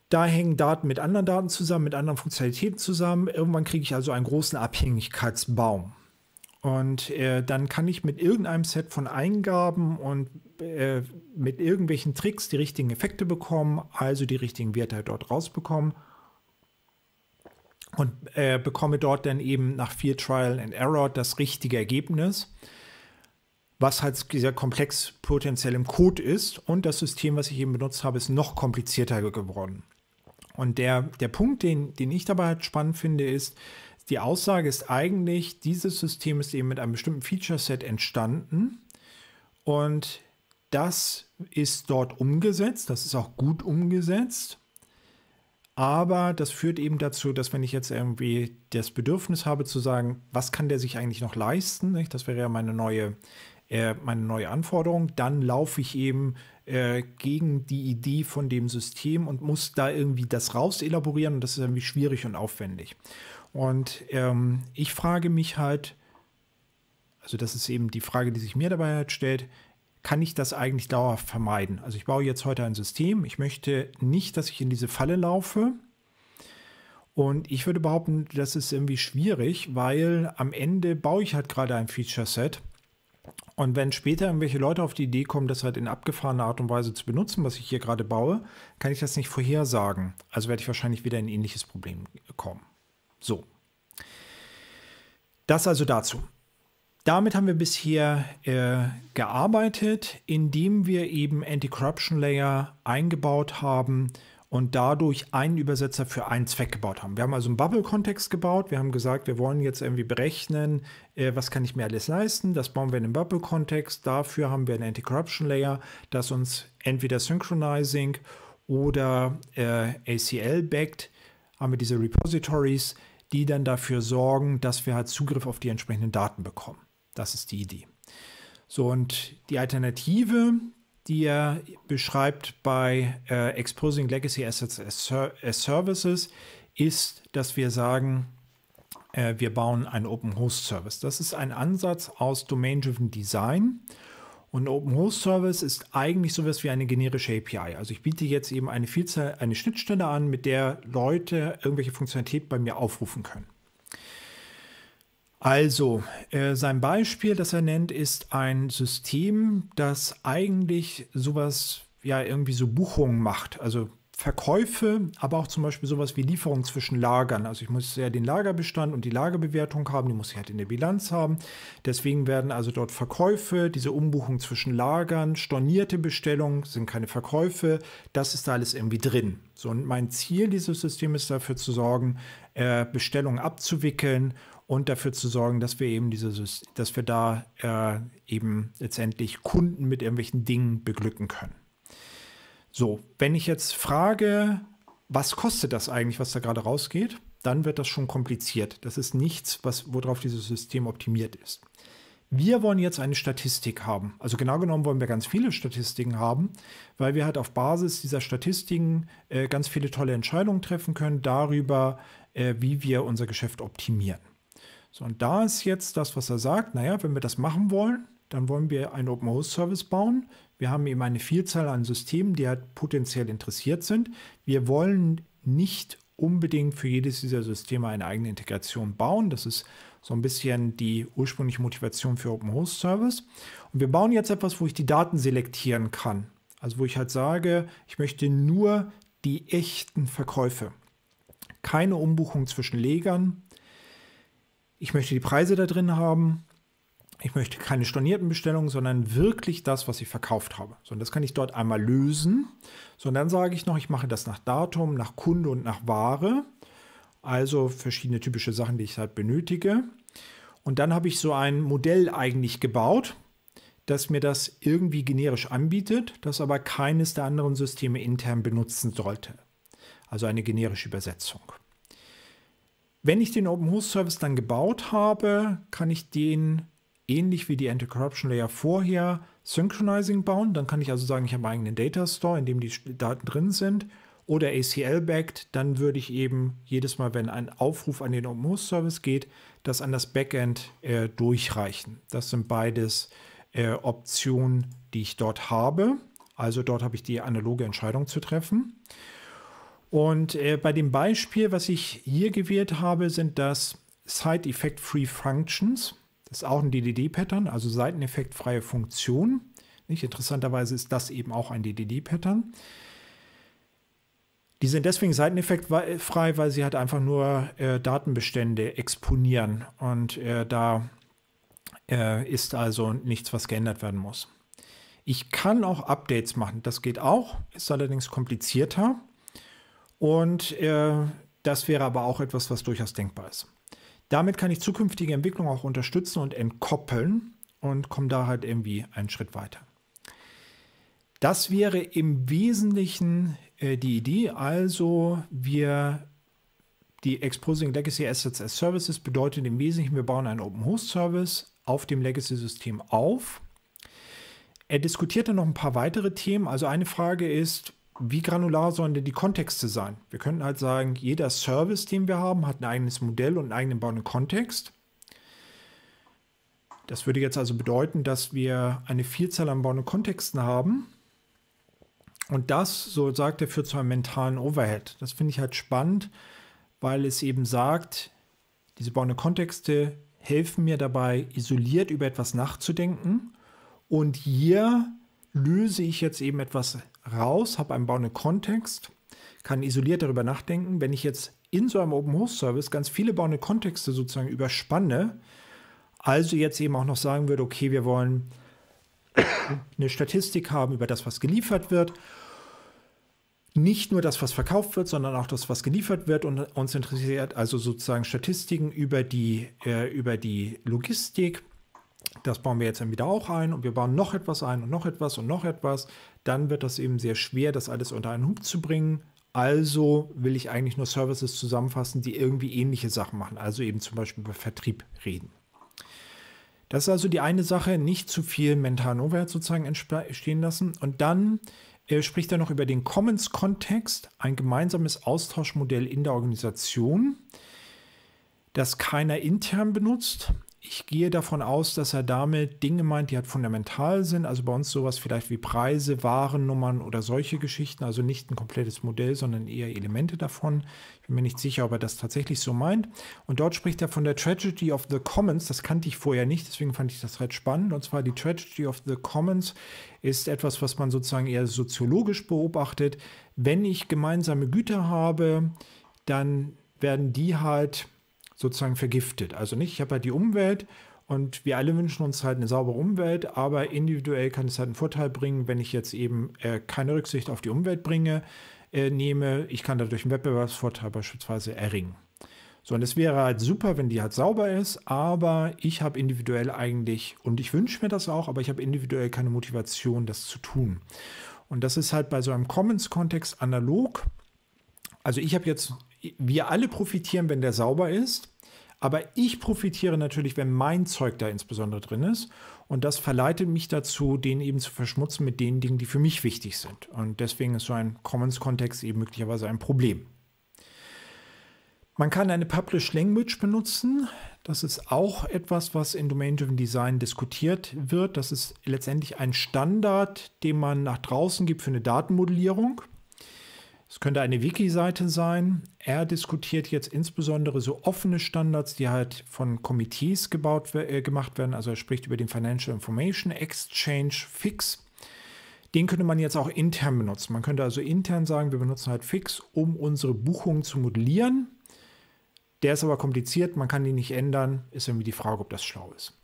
da hängen Daten mit anderen Daten zusammen, mit anderen Funktionalitäten zusammen. Irgendwann kriege ich also einen großen Abhängigkeitsbaum. Und äh, dann kann ich mit irgendeinem Set von Eingaben und äh, mit irgendwelchen Tricks die richtigen Effekte bekommen, also die richtigen Werte dort rausbekommen und äh, bekomme dort dann eben nach vier Trial and Error das richtige Ergebnis, was halt sehr komplex potenziell im Code ist und das System, was ich eben benutzt habe, ist noch komplizierter geworden. Und der, der Punkt, den, den ich dabei halt spannend finde, ist, die Aussage ist eigentlich, dieses System ist eben mit einem bestimmten Feature-Set entstanden und das ist dort umgesetzt, das ist auch gut umgesetzt. Aber das führt eben dazu, dass wenn ich jetzt irgendwie das Bedürfnis habe zu sagen, was kann der sich eigentlich noch leisten, nicht? das wäre ja meine neue, äh, meine neue Anforderung, dann laufe ich eben äh, gegen die Idee von dem System und muss da irgendwie das raus elaborieren und das ist irgendwie schwierig und aufwendig. Und ähm, ich frage mich halt, also das ist eben die Frage, die sich mir dabei halt stellt, kann ich das eigentlich dauerhaft vermeiden? Also ich baue jetzt heute ein System. Ich möchte nicht, dass ich in diese Falle laufe. Und ich würde behaupten, das ist irgendwie schwierig, weil am Ende baue ich halt gerade ein Feature-Set. Und wenn später irgendwelche Leute auf die Idee kommen, das halt in abgefahrener Art und Weise zu benutzen, was ich hier gerade baue, kann ich das nicht vorhersagen. Also werde ich wahrscheinlich wieder in ein ähnliches Problem kommen. So. Das also dazu. Damit haben wir bisher äh, gearbeitet, indem wir eben Anti-Corruption Layer eingebaut haben und dadurch einen Übersetzer für einen Zweck gebaut haben. Wir haben also einen Bubble-Kontext gebaut. Wir haben gesagt, wir wollen jetzt irgendwie berechnen, äh, was kann ich mir alles leisten. Das bauen wir in einem Bubble-Kontext. Dafür haben wir einen Anti-Corruption-Layer, das uns entweder Synchronizing oder äh, ACL backt. Haben wir diese Repositories, die dann dafür sorgen, dass wir halt Zugriff auf die entsprechenden Daten bekommen. Das ist die Idee. So, und die Alternative, die er beschreibt bei äh, Exposing Legacy Assets as, as, Services, ist, dass wir sagen, äh, wir bauen einen Open Host Service. Das ist ein Ansatz aus Domain-Driven Design. Und Open Host Service ist eigentlich sowas wie eine generische API. Also ich biete jetzt eben eine Vielzahl, eine Schnittstelle an, mit der Leute irgendwelche Funktionalität bei mir aufrufen können. Also, äh, sein Beispiel, das er nennt, ist ein System, das eigentlich sowas, ja, irgendwie so Buchungen macht. Also Verkäufe, aber auch zum Beispiel sowas wie Lieferung zwischen Lagern. Also ich muss ja den Lagerbestand und die Lagerbewertung haben, die muss ich halt in der Bilanz haben. Deswegen werden also dort Verkäufe, diese Umbuchung zwischen Lagern, stornierte Bestellungen sind keine Verkäufe, das ist da alles irgendwie drin. So, und mein Ziel dieses Systems ist dafür zu sorgen, äh, Bestellungen abzuwickeln und dafür zu sorgen, dass wir eben diese, dass wir da äh, eben letztendlich Kunden mit irgendwelchen Dingen beglücken können. So, wenn ich jetzt frage, was kostet das eigentlich, was da gerade rausgeht, dann wird das schon kompliziert. Das ist nichts, was, worauf dieses System optimiert ist. Wir wollen jetzt eine Statistik haben. Also genau genommen wollen wir ganz viele Statistiken haben, weil wir halt auf Basis dieser Statistiken äh, ganz viele tolle Entscheidungen treffen können darüber, äh, wie wir unser Geschäft optimieren. So, und da ist jetzt das, was er sagt, naja, wenn wir das machen wollen, dann wollen wir einen Open Host Service bauen. Wir haben eben eine Vielzahl an Systemen, die halt potenziell interessiert sind. Wir wollen nicht unbedingt für jedes dieser Systeme eine eigene Integration bauen. Das ist so ein bisschen die ursprüngliche Motivation für Open Host Service. Und wir bauen jetzt etwas, wo ich die Daten selektieren kann. Also wo ich halt sage, ich möchte nur die echten Verkäufe. Keine Umbuchung zwischen Legern, ich möchte die Preise da drin haben. Ich möchte keine stornierten Bestellungen, sondern wirklich das, was ich verkauft habe. So, und das kann ich dort einmal lösen. So, und dann sage ich noch, ich mache das nach Datum, nach Kunde und nach Ware. Also verschiedene typische Sachen, die ich halt benötige. Und dann habe ich so ein Modell eigentlich gebaut, das mir das irgendwie generisch anbietet, das aber keines der anderen Systeme intern benutzen sollte. Also eine generische Übersetzung. Wenn ich den Open Host Service dann gebaut habe, kann ich den ähnlich wie die Anti-Corruption Layer vorher Synchronizing bauen. Dann kann ich also sagen, ich habe einen eigenen Data Store, in dem die Daten drin sind. Oder ACL-backed, dann würde ich eben jedes Mal, wenn ein Aufruf an den Open Host Service geht, das an das Backend äh, durchreichen. Das sind beides äh, Optionen, die ich dort habe. Also dort habe ich die analoge Entscheidung zu treffen. Und äh, bei dem Beispiel, was ich hier gewählt habe, sind das Side Effect Free Functions. Das ist auch ein DDD-Pattern, also seiteneffektfreie Funktionen. Nicht? Interessanterweise ist das eben auch ein DDD-Pattern. Die sind deswegen seiteneffektfrei, weil sie halt einfach nur äh, Datenbestände exponieren. Und äh, da äh, ist also nichts, was geändert werden muss. Ich kann auch Updates machen, das geht auch, ist allerdings komplizierter. Und äh, das wäre aber auch etwas, was durchaus denkbar ist. Damit kann ich zukünftige Entwicklungen auch unterstützen und entkoppeln und komme da halt irgendwie einen Schritt weiter. Das wäre im Wesentlichen äh, die Idee. Also wir die Exposing Legacy Assets as Services bedeutet im Wesentlichen, wir bauen einen Open Host Service auf dem Legacy-System auf. Er diskutiert dann noch ein paar weitere Themen. Also eine Frage ist, wie granular sollen denn die Kontexte sein? Wir könnten halt sagen, jeder Service, den wir haben, hat ein eigenes Modell und einen eigenen bauenden Kontext. Das würde jetzt also bedeuten, dass wir eine Vielzahl an bauenden Kontexten haben. Und das, so sagt er, führt zu einem mentalen Overhead. Das finde ich halt spannend, weil es eben sagt, diese bauenden Kontexte helfen mir dabei, isoliert über etwas nachzudenken und hier löse ich jetzt eben etwas raus, habe einen bauenden Kontext, kann isoliert darüber nachdenken. Wenn ich jetzt in so einem Open Host Service ganz viele bauende Kontexte sozusagen überspanne, also jetzt eben auch noch sagen würde, okay, wir wollen eine Statistik haben über das, was geliefert wird. Nicht nur das, was verkauft wird, sondern auch das, was geliefert wird und uns interessiert also sozusagen Statistiken über die, äh, über die Logistik, das bauen wir jetzt dann wieder auch ein und wir bauen noch etwas ein und noch etwas und noch etwas, dann wird das eben sehr schwer, das alles unter einen Hub zu bringen. Also will ich eigentlich nur Services zusammenfassen, die irgendwie ähnliche Sachen machen, also eben zum Beispiel über Vertrieb reden. Das ist also die eine Sache, nicht zu viel mentalen Overhead sozusagen entstehen lassen. Und dann äh, spricht er noch über den Commons-Kontext, ein gemeinsames Austauschmodell in der Organisation, das keiner intern benutzt, ich gehe davon aus, dass er damit Dinge meint, die halt fundamental sind. Also bei uns sowas vielleicht wie Preise, Warennummern oder solche Geschichten. Also nicht ein komplettes Modell, sondern eher Elemente davon. Ich bin mir nicht sicher, ob er das tatsächlich so meint. Und dort spricht er von der Tragedy of the Commons. Das kannte ich vorher nicht, deswegen fand ich das recht halt spannend. Und zwar die Tragedy of the Commons ist etwas, was man sozusagen eher soziologisch beobachtet. Wenn ich gemeinsame Güter habe, dann werden die halt sozusagen vergiftet. Also nicht, ich habe halt die Umwelt und wir alle wünschen uns halt eine saubere Umwelt, aber individuell kann es halt einen Vorteil bringen, wenn ich jetzt eben äh, keine Rücksicht auf die Umwelt bringe, äh, nehme. Ich kann dadurch einen Wettbewerbsvorteil beispielsweise erringen. So, und es wäre halt super, wenn die halt sauber ist, aber ich habe individuell eigentlich, und ich wünsche mir das auch, aber ich habe individuell keine Motivation, das zu tun. Und das ist halt bei so einem Commons-Kontext analog. Also ich habe jetzt wir alle profitieren, wenn der sauber ist. Aber ich profitiere natürlich, wenn mein Zeug da insbesondere drin ist. Und das verleitet mich dazu, den eben zu verschmutzen mit den Dingen, die für mich wichtig sind. Und deswegen ist so ein Commons-Kontext eben möglicherweise ein Problem. Man kann eine Publish Language benutzen. Das ist auch etwas, was in Domain-Driven Design diskutiert wird. Das ist letztendlich ein Standard, den man nach draußen gibt für eine Datenmodellierung. Es könnte eine Wiki-Seite sein. Er diskutiert jetzt insbesondere so offene Standards, die halt von Komitees gebaut, äh, gemacht werden. Also er spricht über den Financial Information Exchange Fix. Den könnte man jetzt auch intern benutzen. Man könnte also intern sagen, wir benutzen halt Fix, um unsere Buchungen zu modellieren. Der ist aber kompliziert, man kann ihn nicht ändern. Ist irgendwie die Frage, ob das schlau ist.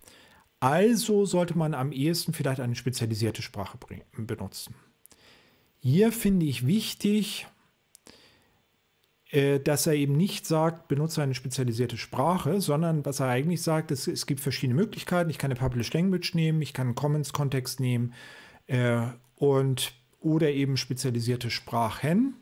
Also sollte man am ehesten vielleicht eine spezialisierte Sprache benutzen. Hier finde ich wichtig, äh, dass er eben nicht sagt, benutze eine spezialisierte Sprache, sondern was er eigentlich sagt, ist, es gibt verschiedene Möglichkeiten. Ich kann eine Publish Language nehmen, ich kann einen Commons-Kontext nehmen äh, und oder eben spezialisierte Sprachen.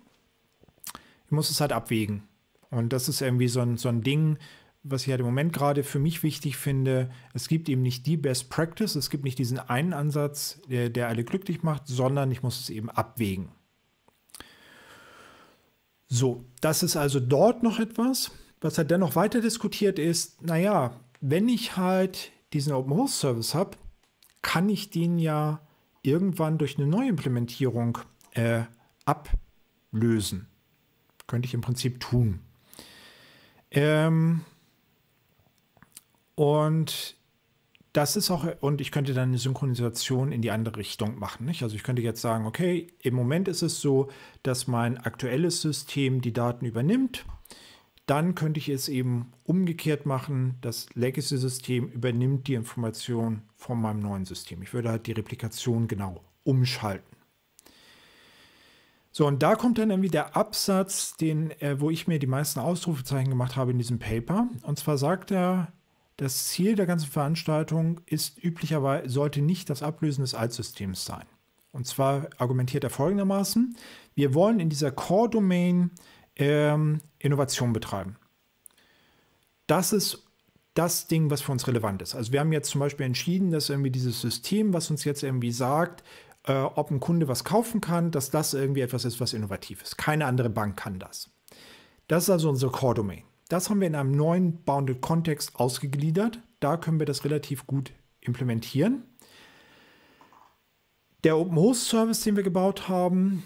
Ich muss es halt abwägen. Und das ist irgendwie so ein, so ein Ding, was ich halt im Moment gerade für mich wichtig finde. Es gibt eben nicht die Best Practice, es gibt nicht diesen einen Ansatz, der, der alle glücklich macht, sondern ich muss es eben abwägen. So, das ist also dort noch etwas. Was er halt dennoch weiter diskutiert ist, naja, wenn ich halt diesen Open Host Service habe, kann ich den ja irgendwann durch eine Neuimplementierung äh, ablösen. Könnte ich im Prinzip tun. Ähm, und das ist auch, und ich könnte dann eine Synchronisation in die andere Richtung machen. Nicht? Also ich könnte jetzt sagen, okay, im Moment ist es so, dass mein aktuelles System die Daten übernimmt. Dann könnte ich es eben umgekehrt machen. Das Legacy-System übernimmt die Information von meinem neuen System. Ich würde halt die Replikation genau umschalten. So, und da kommt dann irgendwie der Absatz, den, äh, wo ich mir die meisten Ausrufezeichen gemacht habe in diesem Paper. Und zwar sagt er, das Ziel der ganzen Veranstaltung ist üblicherweise, sollte nicht das Ablösen des Altsystems sein. Und zwar argumentiert er folgendermaßen, wir wollen in dieser Core-Domain ähm, Innovation betreiben. Das ist das Ding, was für uns relevant ist. Also wir haben jetzt zum Beispiel entschieden, dass irgendwie dieses System, was uns jetzt irgendwie sagt, äh, ob ein Kunde was kaufen kann, dass das irgendwie etwas ist, was innovativ ist. Keine andere Bank kann das. Das ist also unsere Core-Domain. Das haben wir in einem neuen Bounded-Kontext ausgegliedert. Da können wir das relativ gut implementieren. Der Open Host Service, den wir gebaut haben,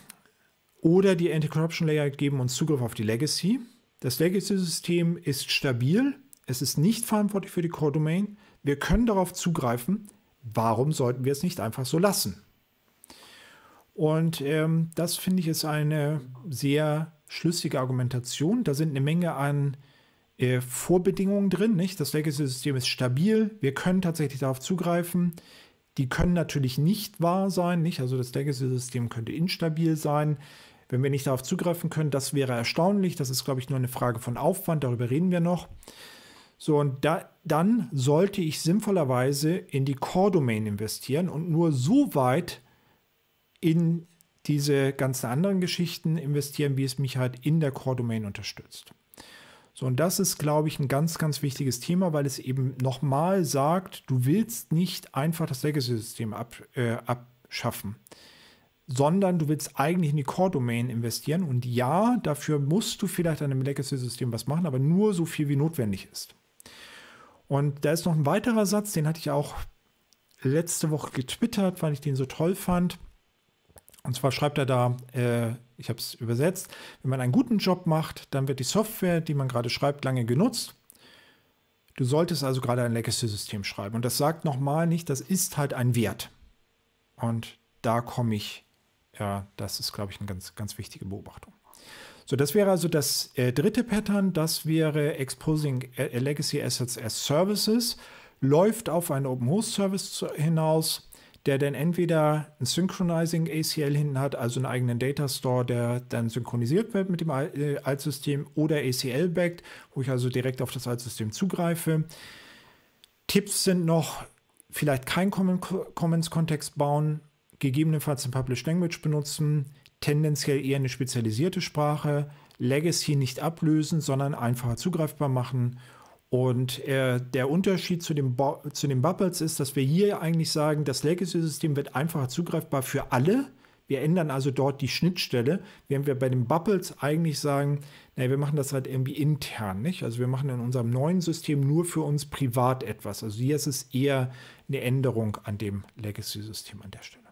oder die Anti-Corruption Layer geben uns Zugriff auf die Legacy. Das Legacy-System ist stabil. Es ist nicht verantwortlich für die Core Domain. Wir können darauf zugreifen. Warum sollten wir es nicht einfach so lassen? Und ähm, das finde ich ist eine sehr schlüssige Argumentation. Da sind eine Menge an äh, Vorbedingungen drin. Nicht? Das Legacy-System ist stabil. Wir können tatsächlich darauf zugreifen. Die können natürlich nicht wahr sein. Nicht? Also das Legacy-System könnte instabil sein. Wenn wir nicht darauf zugreifen können, das wäre erstaunlich. Das ist, glaube ich, nur eine Frage von Aufwand. Darüber reden wir noch. So, und da, dann sollte ich sinnvollerweise in die Core-Domain investieren und nur so weit in diese ganzen anderen Geschichten investieren, wie es mich halt in der Core-Domain unterstützt. So, und das ist, glaube ich, ein ganz, ganz wichtiges Thema, weil es eben nochmal sagt, du willst nicht einfach das Legacy-System ab, äh, abschaffen, sondern du willst eigentlich in die Core-Domain investieren. Und ja, dafür musst du vielleicht an einem Legacy-System was machen, aber nur so viel, wie notwendig ist. Und da ist noch ein weiterer Satz, den hatte ich auch letzte Woche getwittert, weil ich den so toll fand. Und zwar schreibt er da, äh, ich habe es übersetzt, wenn man einen guten Job macht, dann wird die Software, die man gerade schreibt, lange genutzt. Du solltest also gerade ein Legacy-System schreiben. Und das sagt nochmal nicht, das ist halt ein Wert. Und da komme ich, ja, das ist, glaube ich, eine ganz, ganz wichtige Beobachtung. So, das wäre also das äh, dritte Pattern. Das wäre Exposing äh, Legacy Assets as Services. Läuft auf einen Open Host Service hinaus der dann entweder ein Synchronizing ACL hinten hat, also einen eigenen Data Store, der dann synchronisiert wird mit dem äh, Altsystem oder ACL backed wo ich also direkt auf das Altsystem zugreife. Tipps sind noch, vielleicht keinen Commons-Kontext bauen, gegebenenfalls ein Published Language benutzen, tendenziell eher eine spezialisierte Sprache, Legacy nicht ablösen, sondern einfacher zugreifbar machen und äh, der Unterschied zu, dem zu den Bubbles ist, dass wir hier eigentlich sagen, das Legacy-System wird einfacher zugreifbar für alle. Wir ändern also dort die Schnittstelle, während wir bei den Bubbles eigentlich sagen, naja, wir machen das halt irgendwie intern, nicht? Also wir machen in unserem neuen System nur für uns privat etwas. Also hier ist es eher eine Änderung an dem Legacy-System an der Stelle.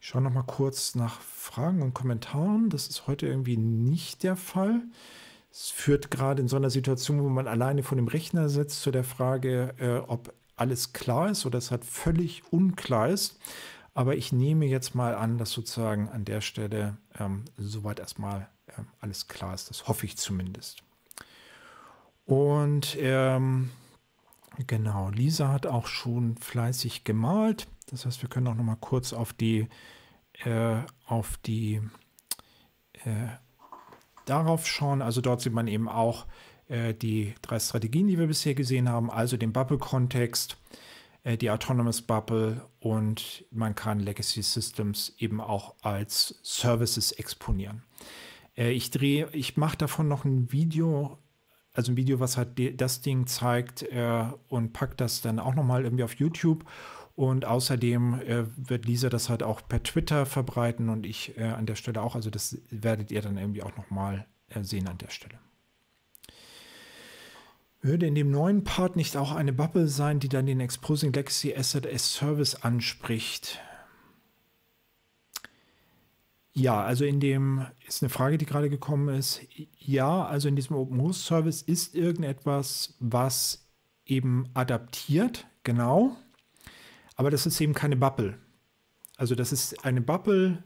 Ich schaue nochmal kurz nach Fragen und Kommentaren. Das ist heute irgendwie nicht der Fall es führt gerade in so einer Situation, wo man alleine vor dem Rechner sitzt, zu der Frage, äh, ob alles klar ist oder es halt völlig unklar ist. Aber ich nehme jetzt mal an, dass sozusagen an der Stelle ähm, soweit erstmal äh, alles klar ist. Das hoffe ich zumindest. Und ähm, genau, Lisa hat auch schon fleißig gemalt. Das heißt, wir können auch noch mal kurz auf die, äh, auf die äh, darauf schauen. Also dort sieht man eben auch äh, die drei Strategien, die wir bisher gesehen haben, also den Bubble-Kontext, äh, die Autonomous Bubble und man kann Legacy Systems eben auch als Services exponieren. Äh, ich drehe, ich mache davon noch ein Video. Also ein Video, was halt das Ding zeigt äh, und packe das dann auch nochmal irgendwie auf YouTube und außerdem äh, wird Lisa das halt auch per Twitter verbreiten und ich äh, an der Stelle auch. Also das werdet ihr dann irgendwie auch nochmal äh, sehen an der Stelle. Würde in dem neuen Part nicht auch eine Bubble sein, die dann den Exposing Galaxy Asset as Service anspricht? Ja, also in dem ist eine Frage, die gerade gekommen ist. Ja, also in diesem Open Host Service ist irgendetwas, was eben adaptiert, genau. Aber das ist eben keine Bubble. Also das ist eine Bubble,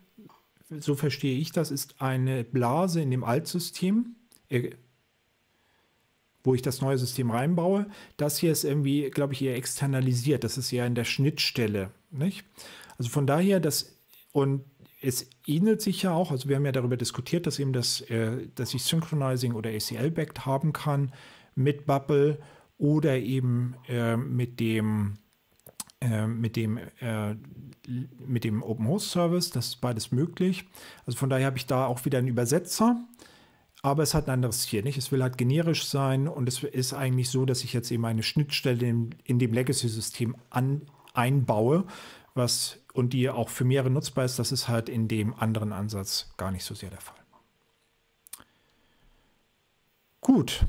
so verstehe ich das, ist eine Blase in dem Altsystem, äh, wo ich das neue System reinbaue. Das hier ist irgendwie, glaube ich, eher externalisiert. Das ist eher in der Schnittstelle. Nicht? Also von daher, das und es ähnelt sich ja auch, also wir haben ja darüber diskutiert, dass eben das, äh, dass ich Synchronizing oder ACL-Backed haben kann mit Bubble oder eben äh, mit dem äh, mit dem, äh, mit dem Open Host Service. Das ist beides möglich. Also von daher habe ich da auch wieder einen Übersetzer. Aber es hat ein anderes Ziel, nicht? Es will halt generisch sein und es ist eigentlich so, dass ich jetzt eben eine Schnittstelle in, in dem Legacy-System einbaue, was und die auch für mehrere nutzbar ist. Das ist halt in dem anderen Ansatz gar nicht so sehr der Fall. Gut,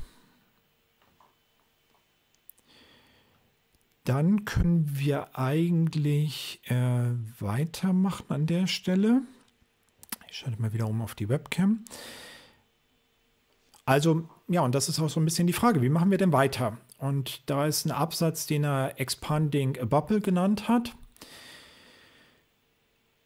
dann können wir eigentlich äh, weitermachen an der Stelle. Ich schalte mal wieder um auf die Webcam. Also, ja, und das ist auch so ein bisschen die Frage, wie machen wir denn weiter? Und da ist ein Absatz, den er Expanding a Bubble genannt hat.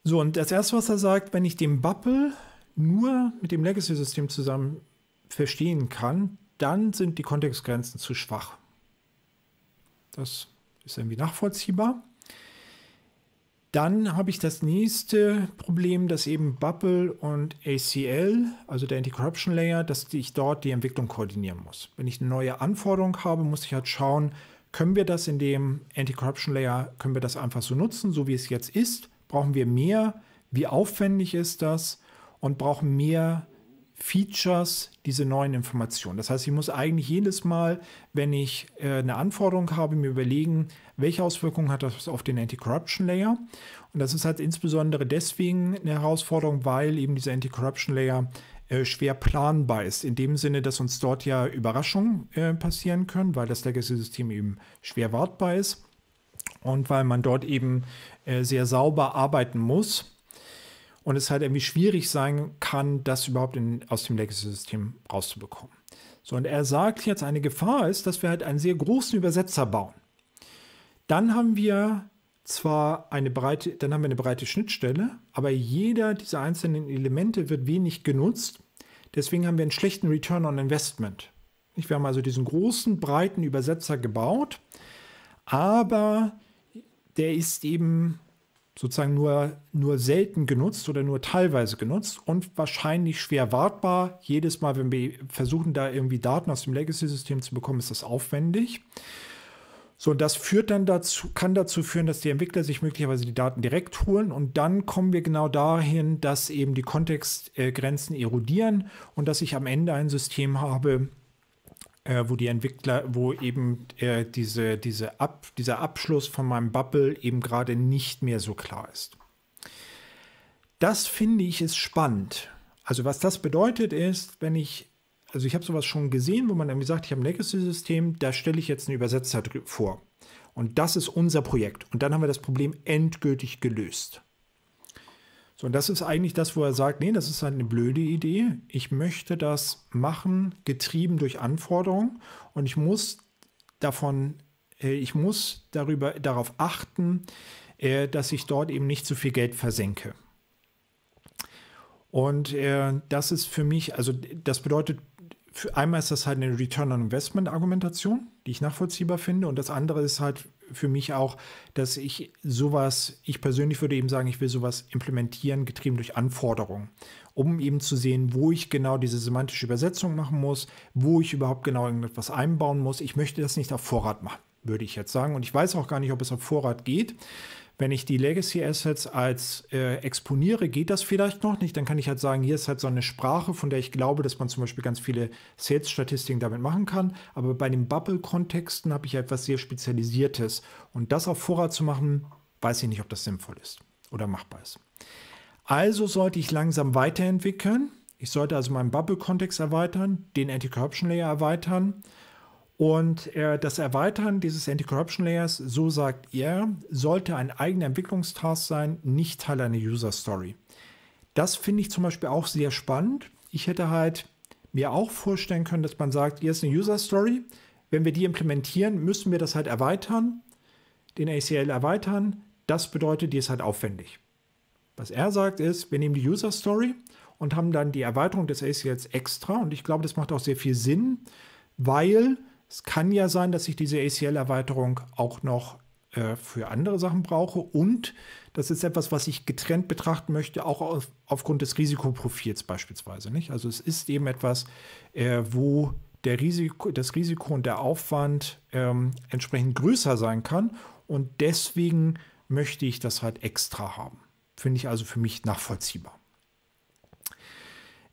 So, und das erste, was er sagt, wenn ich den Bubble nur mit dem Legacy-System zusammen verstehen kann, dann sind die Kontextgrenzen zu schwach. Das ist irgendwie nachvollziehbar. Dann habe ich das nächste Problem, dass eben Bubble und ACL, also der Anti-Corruption Layer, dass ich dort die Entwicklung koordinieren muss. Wenn ich eine neue Anforderung habe, muss ich halt schauen, können wir das in dem Anti-Corruption Layer, können wir das einfach so nutzen, so wie es jetzt ist? Brauchen wir mehr? Wie aufwendig ist das? Und brauchen mehr Features diese neuen Informationen. Das heißt, ich muss eigentlich jedes Mal, wenn ich äh, eine Anforderung habe, mir überlegen, welche Auswirkungen hat das auf den Anti-Corruption-Layer. Und das ist halt insbesondere deswegen eine Herausforderung, weil eben dieser Anti-Corruption-Layer äh, schwer planbar ist. In dem Sinne, dass uns dort ja Überraschungen äh, passieren können, weil das Legacy-System eben schwer wartbar ist und weil man dort eben äh, sehr sauber arbeiten muss und es halt irgendwie schwierig sein kann, das überhaupt in, aus dem Legacy-System rauszubekommen. So, und er sagt jetzt, eine Gefahr ist, dass wir halt einen sehr großen Übersetzer bauen. Dann haben wir zwar eine breite, dann haben wir eine breite Schnittstelle, aber jeder dieser einzelnen Elemente wird wenig genutzt. Deswegen haben wir einen schlechten Return on Investment. Wir haben also diesen großen, breiten Übersetzer gebaut, aber der ist eben sozusagen nur, nur selten genutzt oder nur teilweise genutzt und wahrscheinlich schwer wartbar. Jedes Mal, wenn wir versuchen, da irgendwie Daten aus dem Legacy-System zu bekommen, ist das aufwendig. So, und das führt dann dazu, kann dazu führen, dass die Entwickler sich möglicherweise die Daten direkt holen und dann kommen wir genau dahin, dass eben die Kontextgrenzen erodieren und dass ich am Ende ein System habe, äh, wo die Entwickler, wo eben äh, diese, diese Ab, dieser Abschluss von meinem Bubble eben gerade nicht mehr so klar ist. Das finde ich ist spannend. Also was das bedeutet ist, wenn ich, also ich habe sowas schon gesehen, wo man irgendwie sagt, ich habe ein Legacy-System, da stelle ich jetzt einen Übersetzer vor. Und das ist unser Projekt. Und dann haben wir das Problem endgültig gelöst. So, und das ist eigentlich das, wo er sagt, nee, das ist halt eine blöde Idee. Ich möchte das machen, getrieben durch Anforderungen. Und ich muss davon, äh, ich muss darüber, darauf achten, äh, dass ich dort eben nicht zu viel Geld versenke. Und äh, das ist für mich, also das bedeutet, einmal ist das halt eine Return on Investment Argumentation, die ich nachvollziehbar finde. Und das andere ist halt für mich auch, dass ich sowas, ich persönlich würde eben sagen, ich will sowas implementieren, getrieben durch Anforderungen, um eben zu sehen, wo ich genau diese semantische Übersetzung machen muss, wo ich überhaupt genau irgendetwas einbauen muss. Ich möchte das nicht auf Vorrat machen, würde ich jetzt sagen. Und ich weiß auch gar nicht, ob es auf Vorrat geht. Wenn ich die Legacy Assets als äh, exponiere, geht das vielleicht noch nicht. Dann kann ich halt sagen, hier ist halt so eine Sprache, von der ich glaube, dass man zum Beispiel ganz viele Sales-Statistiken damit machen kann. Aber bei den Bubble-Kontexten habe ich etwas sehr Spezialisiertes. Und das auf Vorrat zu machen, weiß ich nicht, ob das sinnvoll ist oder machbar ist. Also sollte ich langsam weiterentwickeln. Ich sollte also meinen Bubble-Kontext erweitern, den Anti-Corruption-Layer erweitern und äh, das Erweitern dieses Anti-Corruption-Layers, so sagt er, sollte ein eigener Entwicklungstask sein, nicht Teil einer User-Story. Das finde ich zum Beispiel auch sehr spannend. Ich hätte halt mir auch vorstellen können, dass man sagt, hier ist eine User-Story. Wenn wir die implementieren, müssen wir das halt erweitern, den ACL erweitern. Das bedeutet, die ist halt aufwendig. Was er sagt ist, wir nehmen die User-Story und haben dann die Erweiterung des ACLs extra. Und ich glaube, das macht auch sehr viel Sinn, weil es kann ja sein, dass ich diese ACL-Erweiterung auch noch äh, für andere Sachen brauche. Und das ist etwas, was ich getrennt betrachten möchte, auch auf, aufgrund des Risikoprofils beispielsweise. Nicht? Also es ist eben etwas, äh, wo der Risiko, das Risiko und der Aufwand ähm, entsprechend größer sein kann. Und deswegen möchte ich das halt extra haben. Finde ich also für mich nachvollziehbar.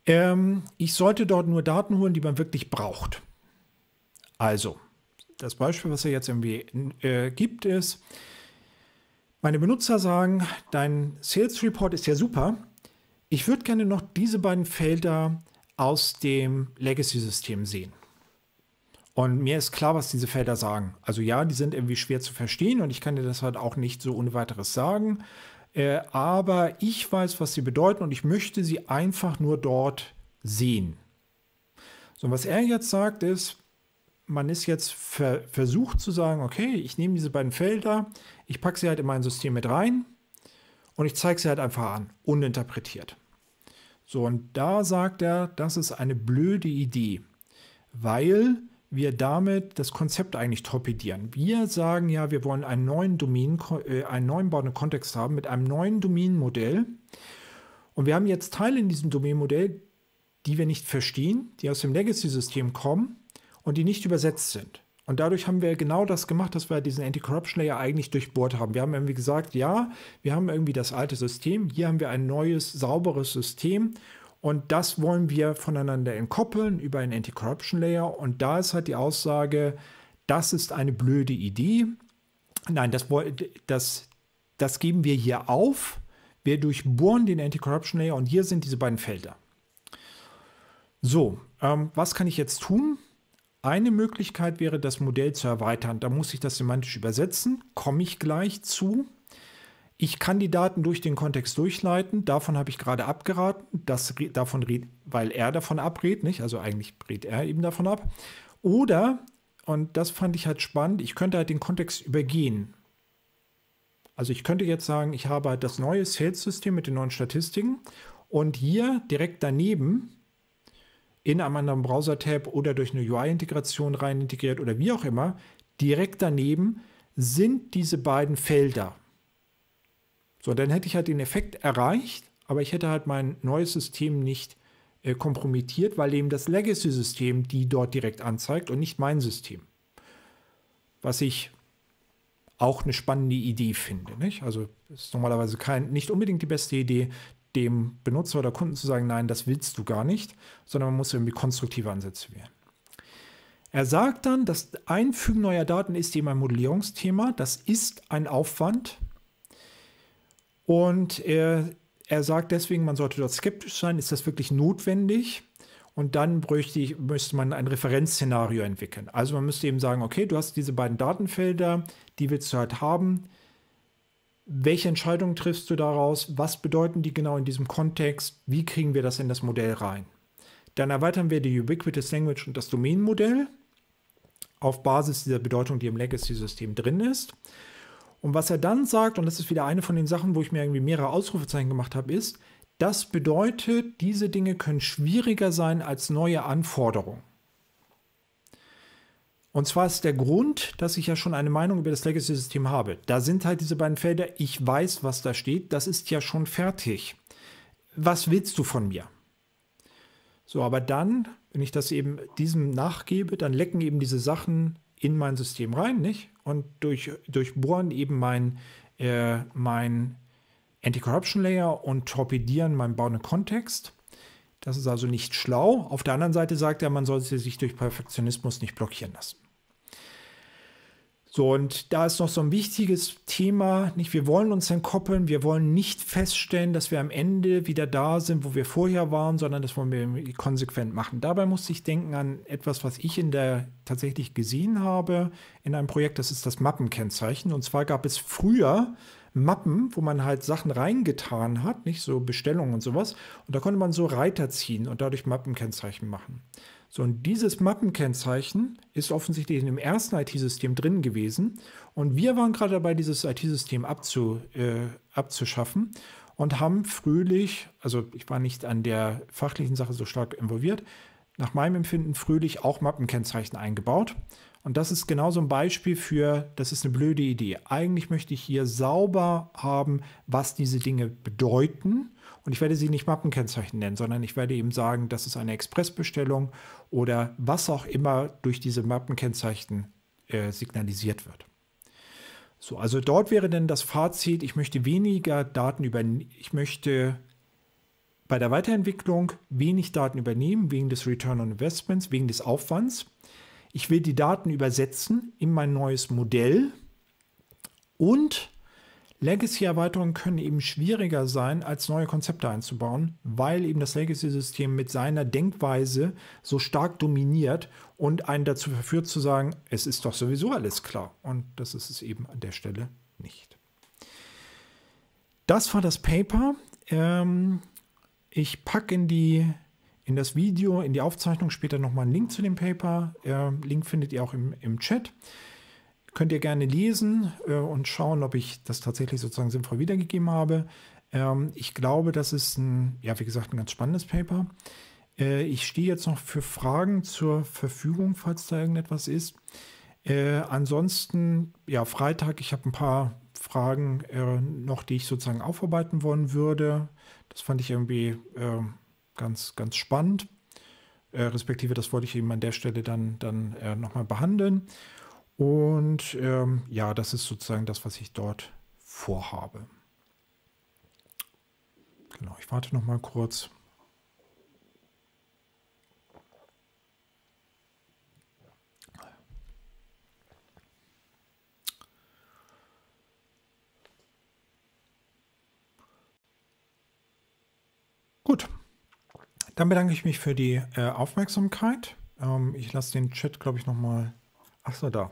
Ähm, ich sollte dort nur Daten holen, die man wirklich braucht. Also, das Beispiel, was er jetzt irgendwie äh, gibt, ist, meine Benutzer sagen, dein Sales Report ist ja super. Ich würde gerne noch diese beiden Felder aus dem Legacy-System sehen. Und mir ist klar, was diese Felder sagen. Also ja, die sind irgendwie schwer zu verstehen und ich kann dir das halt auch nicht so ohne weiteres sagen. Äh, aber ich weiß, was sie bedeuten und ich möchte sie einfach nur dort sehen. So, was er jetzt sagt ist, man ist jetzt ver versucht zu sagen, okay, ich nehme diese beiden Felder, ich packe sie halt in mein System mit rein und ich zeige sie halt einfach an, uninterpretiert. So, und da sagt er, das ist eine blöde Idee, weil wir damit das Konzept eigentlich torpedieren. Wir sagen ja, wir wollen einen neuen Domain, äh, einen neuen bauenden Kontext haben mit einem neuen Domainmodell. Und wir haben jetzt Teile in diesem Domainmodell, die wir nicht verstehen, die aus dem Legacy-System kommen und die nicht übersetzt sind. Und dadurch haben wir genau das gemacht, dass wir diesen Anti-Corruption-Layer eigentlich durchbohrt haben. Wir haben irgendwie gesagt, ja, wir haben irgendwie das alte System, hier haben wir ein neues, sauberes System und das wollen wir voneinander entkoppeln über einen Anti-Corruption-Layer. Und da ist halt die Aussage, das ist eine blöde Idee. Nein, das, das, das geben wir hier auf. Wir durchbohren den Anti-Corruption-Layer und hier sind diese beiden Felder. So, ähm, was kann ich jetzt tun? Eine Möglichkeit wäre, das Modell zu erweitern. Da muss ich das semantisch übersetzen, komme ich gleich zu. Ich kann die Daten durch den Kontext durchleiten. Davon habe ich gerade abgeraten, das, davon weil er davon abredet. nicht? Also eigentlich redet er eben davon ab. Oder, und das fand ich halt spannend, ich könnte halt den Kontext übergehen. Also ich könnte jetzt sagen, ich habe halt das neue Sales-System mit den neuen Statistiken und hier direkt daneben in einem anderen Browser-Tab oder durch eine UI-Integration rein integriert oder wie auch immer, direkt daneben sind diese beiden Felder. So, dann hätte ich halt den Effekt erreicht, aber ich hätte halt mein neues System nicht äh, kompromittiert, weil eben das Legacy-System die dort direkt anzeigt und nicht mein System. Was ich auch eine spannende Idee finde. Nicht? Also ist normalerweise kein, nicht unbedingt die beste Idee, dem Benutzer oder Kunden zu sagen, nein, das willst du gar nicht, sondern man muss irgendwie konstruktive Ansätze wählen. Er sagt dann, das Einfügen neuer Daten ist eben ein Modellierungsthema, das ist ein Aufwand. Und er, er sagt deswegen, man sollte dort skeptisch sein, ist das wirklich notwendig? Und dann bräuchte, müsste man ein Referenzszenario entwickeln. Also man müsste eben sagen, okay, du hast diese beiden Datenfelder, die willst du halt haben welche Entscheidungen triffst du daraus? Was bedeuten die genau in diesem Kontext? Wie kriegen wir das in das Modell rein? Dann erweitern wir die Ubiquitous Language und das Domänenmodell auf Basis dieser Bedeutung, die im Legacy-System drin ist. Und was er dann sagt, und das ist wieder eine von den Sachen, wo ich mir irgendwie mehrere Ausrufezeichen gemacht habe, ist, das bedeutet, diese Dinge können schwieriger sein als neue Anforderungen. Und zwar ist der Grund, dass ich ja schon eine Meinung über das Legacy-System habe. Da sind halt diese beiden Felder, ich weiß, was da steht, das ist ja schon fertig. Was willst du von mir? So, aber dann, wenn ich das eben diesem nachgebe, dann lecken eben diese Sachen in mein System rein, nicht? Und durch, durchbohren eben mein, äh, mein Anti-Corruption-Layer und torpedieren meinen bauenden Kontext. Das ist also nicht schlau. Auf der anderen Seite sagt er, man sollte sich durch Perfektionismus nicht blockieren lassen. So, und da ist noch so ein wichtiges Thema, nicht, wir wollen uns entkoppeln, wir wollen nicht feststellen, dass wir am Ende wieder da sind, wo wir vorher waren, sondern das wollen wir konsequent machen. Dabei musste ich denken an etwas, was ich in der tatsächlich gesehen habe in einem Projekt, das ist das Mappenkennzeichen. Und zwar gab es früher Mappen, wo man halt Sachen reingetan hat, nicht so Bestellungen und sowas. Und da konnte man so Reiter ziehen und dadurch Mappenkennzeichen machen. So, und dieses Mappenkennzeichen ist offensichtlich in dem ersten IT-System drin gewesen. Und wir waren gerade dabei, dieses IT-System abzu, äh, abzuschaffen und haben fröhlich, also ich war nicht an der fachlichen Sache so stark involviert, nach meinem Empfinden fröhlich auch Mappenkennzeichen eingebaut. Und das ist genau so ein Beispiel für, das ist eine blöde Idee. Eigentlich möchte ich hier sauber haben, was diese Dinge bedeuten. Und ich werde sie nicht Mappenkennzeichen nennen, sondern ich werde eben sagen, das ist eine Expressbestellung oder was auch immer durch diese Mappenkennzeichen äh, signalisiert wird. So, also dort wäre dann das Fazit, ich möchte weniger Daten über, ich möchte bei der Weiterentwicklung wenig Daten übernehmen wegen des Return on Investments, wegen des Aufwands. Ich will die Daten übersetzen in mein neues Modell und Legacy-Erweiterungen können eben schwieriger sein, als neue Konzepte einzubauen, weil eben das Legacy-System mit seiner Denkweise so stark dominiert und einen dazu verführt zu sagen, es ist doch sowieso alles klar. Und das ist es eben an der Stelle nicht. Das war das Paper. Ähm, ich packe in die in das Video, in die Aufzeichnung später nochmal einen Link zu dem Paper. Äh, Link findet ihr auch im, im Chat. Könnt ihr gerne lesen äh, und schauen, ob ich das tatsächlich sozusagen sinnvoll wiedergegeben habe. Ähm, ich glaube, das ist ein, ja, wie gesagt, ein ganz spannendes Paper. Äh, ich stehe jetzt noch für Fragen zur Verfügung, falls da irgendetwas ist. Äh, ansonsten, ja, Freitag, ich habe ein paar Fragen äh, noch, die ich sozusagen aufarbeiten wollen würde. Das fand ich irgendwie ähm, ganz, ganz spannend. Äh, respektive, das wollte ich eben an der Stelle dann, dann äh, nochmal behandeln. Und ähm, ja, das ist sozusagen das, was ich dort vorhabe. Genau, ich warte nochmal kurz. Gut, dann bedanke ich mich für die äh, Aufmerksamkeit. Ähm, ich lasse den Chat, glaube ich, nochmal. Achso, da.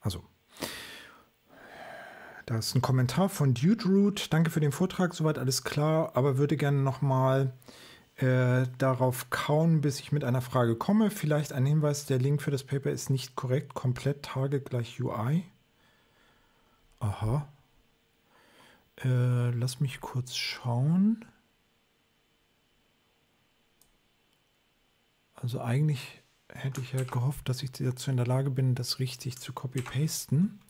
Also. Da ist ein Kommentar von Dude Root. Danke für den Vortrag, soweit alles klar, aber würde gerne nochmal äh, darauf kauen, bis ich mit einer Frage komme. Vielleicht ein Hinweis, der Link für das Paper ist nicht korrekt, komplett Tage gleich UI. Aha. Äh, lass mich kurz schauen. Also eigentlich hätte ich ja gehofft, dass ich dazu in der Lage bin, das richtig zu copy-pasten.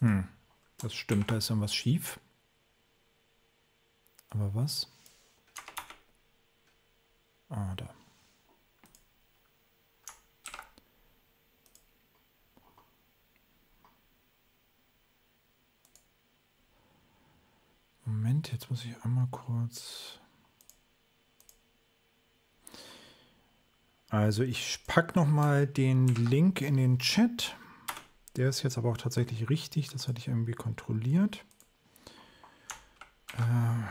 Hm, das stimmt, da ist dann was schief. Aber was? Ah, da. Moment, jetzt muss ich einmal kurz... Also ich packe nochmal den Link in den Chat. Der ist jetzt aber auch tatsächlich richtig. Das hatte ich irgendwie kontrolliert. Äh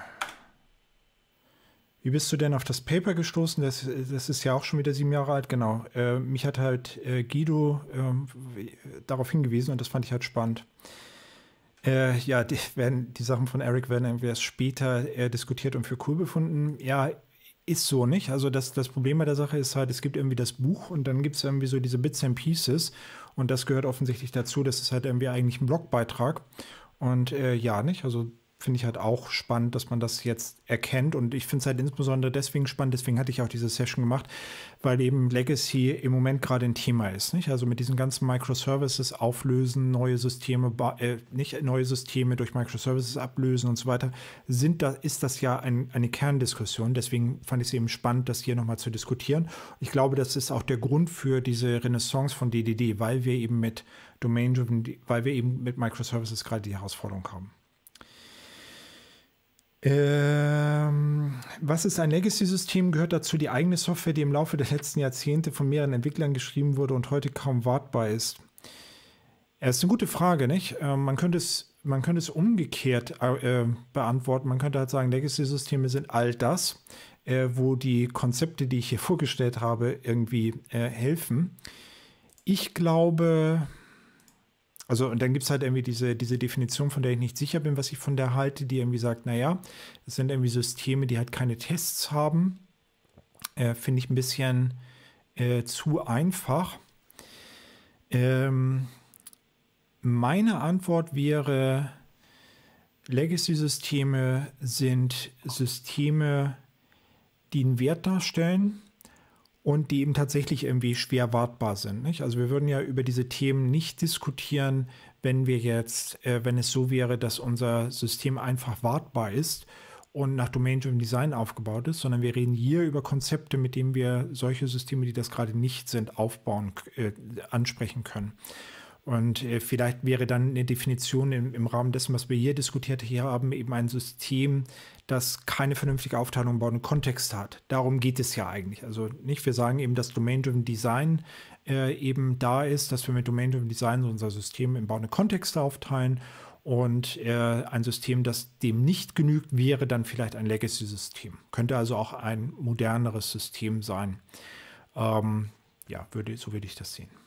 wie bist du denn auf das Paper gestoßen? Das, das ist ja auch schon wieder sieben Jahre alt, genau. Äh, mich hat halt äh, Guido äh, darauf hingewiesen und das fand ich halt spannend. Äh, ja, die, werden, die Sachen von Eric werden irgendwie erst später äh, diskutiert und für cool befunden. Ja, ist so nicht. Also das, das Problem bei der Sache ist halt, es gibt irgendwie das Buch und dann gibt es irgendwie so diese Bits and Pieces und das gehört offensichtlich dazu. Das ist halt irgendwie eigentlich ein Blogbeitrag. Und äh, ja, nicht? Also finde ich halt auch spannend, dass man das jetzt erkennt. Und ich finde es halt insbesondere deswegen spannend, deswegen hatte ich auch diese Session gemacht, weil eben Legacy im Moment gerade ein Thema ist. Nicht? Also mit diesen ganzen Microservices auflösen, neue Systeme, äh, nicht neue Systeme durch Microservices ablösen und so weiter, sind da, ist das ja ein, eine Kerndiskussion. Deswegen fand ich es eben spannend, das hier nochmal zu diskutieren. Ich glaube, das ist auch der Grund für diese Renaissance von DDD, weil wir eben mit Domain-Driven, weil wir eben mit Microservices gerade die Herausforderung haben. Ähm, was ist ein Legacy-System? Gehört dazu die eigene Software, die im Laufe der letzten Jahrzehnte von mehreren Entwicklern geschrieben wurde und heute kaum wartbar ist? Das ist eine gute Frage, nicht? Ähm, man, könnte es, man könnte es umgekehrt äh, äh, beantworten. Man könnte halt sagen, Legacy-Systeme sind all das, äh, wo die Konzepte, die ich hier vorgestellt habe, irgendwie äh, helfen. Ich glaube, also, und dann gibt es halt irgendwie diese, diese Definition, von der ich nicht sicher bin, was ich von der halte, die irgendwie sagt, naja, es sind irgendwie Systeme, die halt keine Tests haben. Äh, Finde ich ein bisschen äh, zu einfach. Ähm, meine Antwort wäre, Legacy-Systeme sind Systeme, die einen Wert darstellen, und die eben tatsächlich irgendwie schwer wartbar sind. Nicht? Also wir würden ja über diese Themen nicht diskutieren, wenn wir jetzt, äh, wenn es so wäre, dass unser System einfach wartbar ist und nach Domain-Driven Design aufgebaut ist, sondern wir reden hier über Konzepte, mit denen wir solche Systeme, die das gerade nicht sind, aufbauen, äh, ansprechen können. Und äh, vielleicht wäre dann eine Definition im, im, Rahmen dessen, was wir hier diskutiert hier haben, eben ein System, das keine vernünftige Aufteilung baut und Kontext hat. Darum geht es ja eigentlich. Also nicht, wir sagen eben, dass Domain-Driven Design äh, eben da ist, dass wir mit Domain-Driven Design unser System im bauende Kontext aufteilen und äh, ein System, das dem nicht genügt, wäre dann vielleicht ein Legacy-System. Könnte also auch ein moderneres System sein. Ähm, ja, würde, so würde ich das sehen.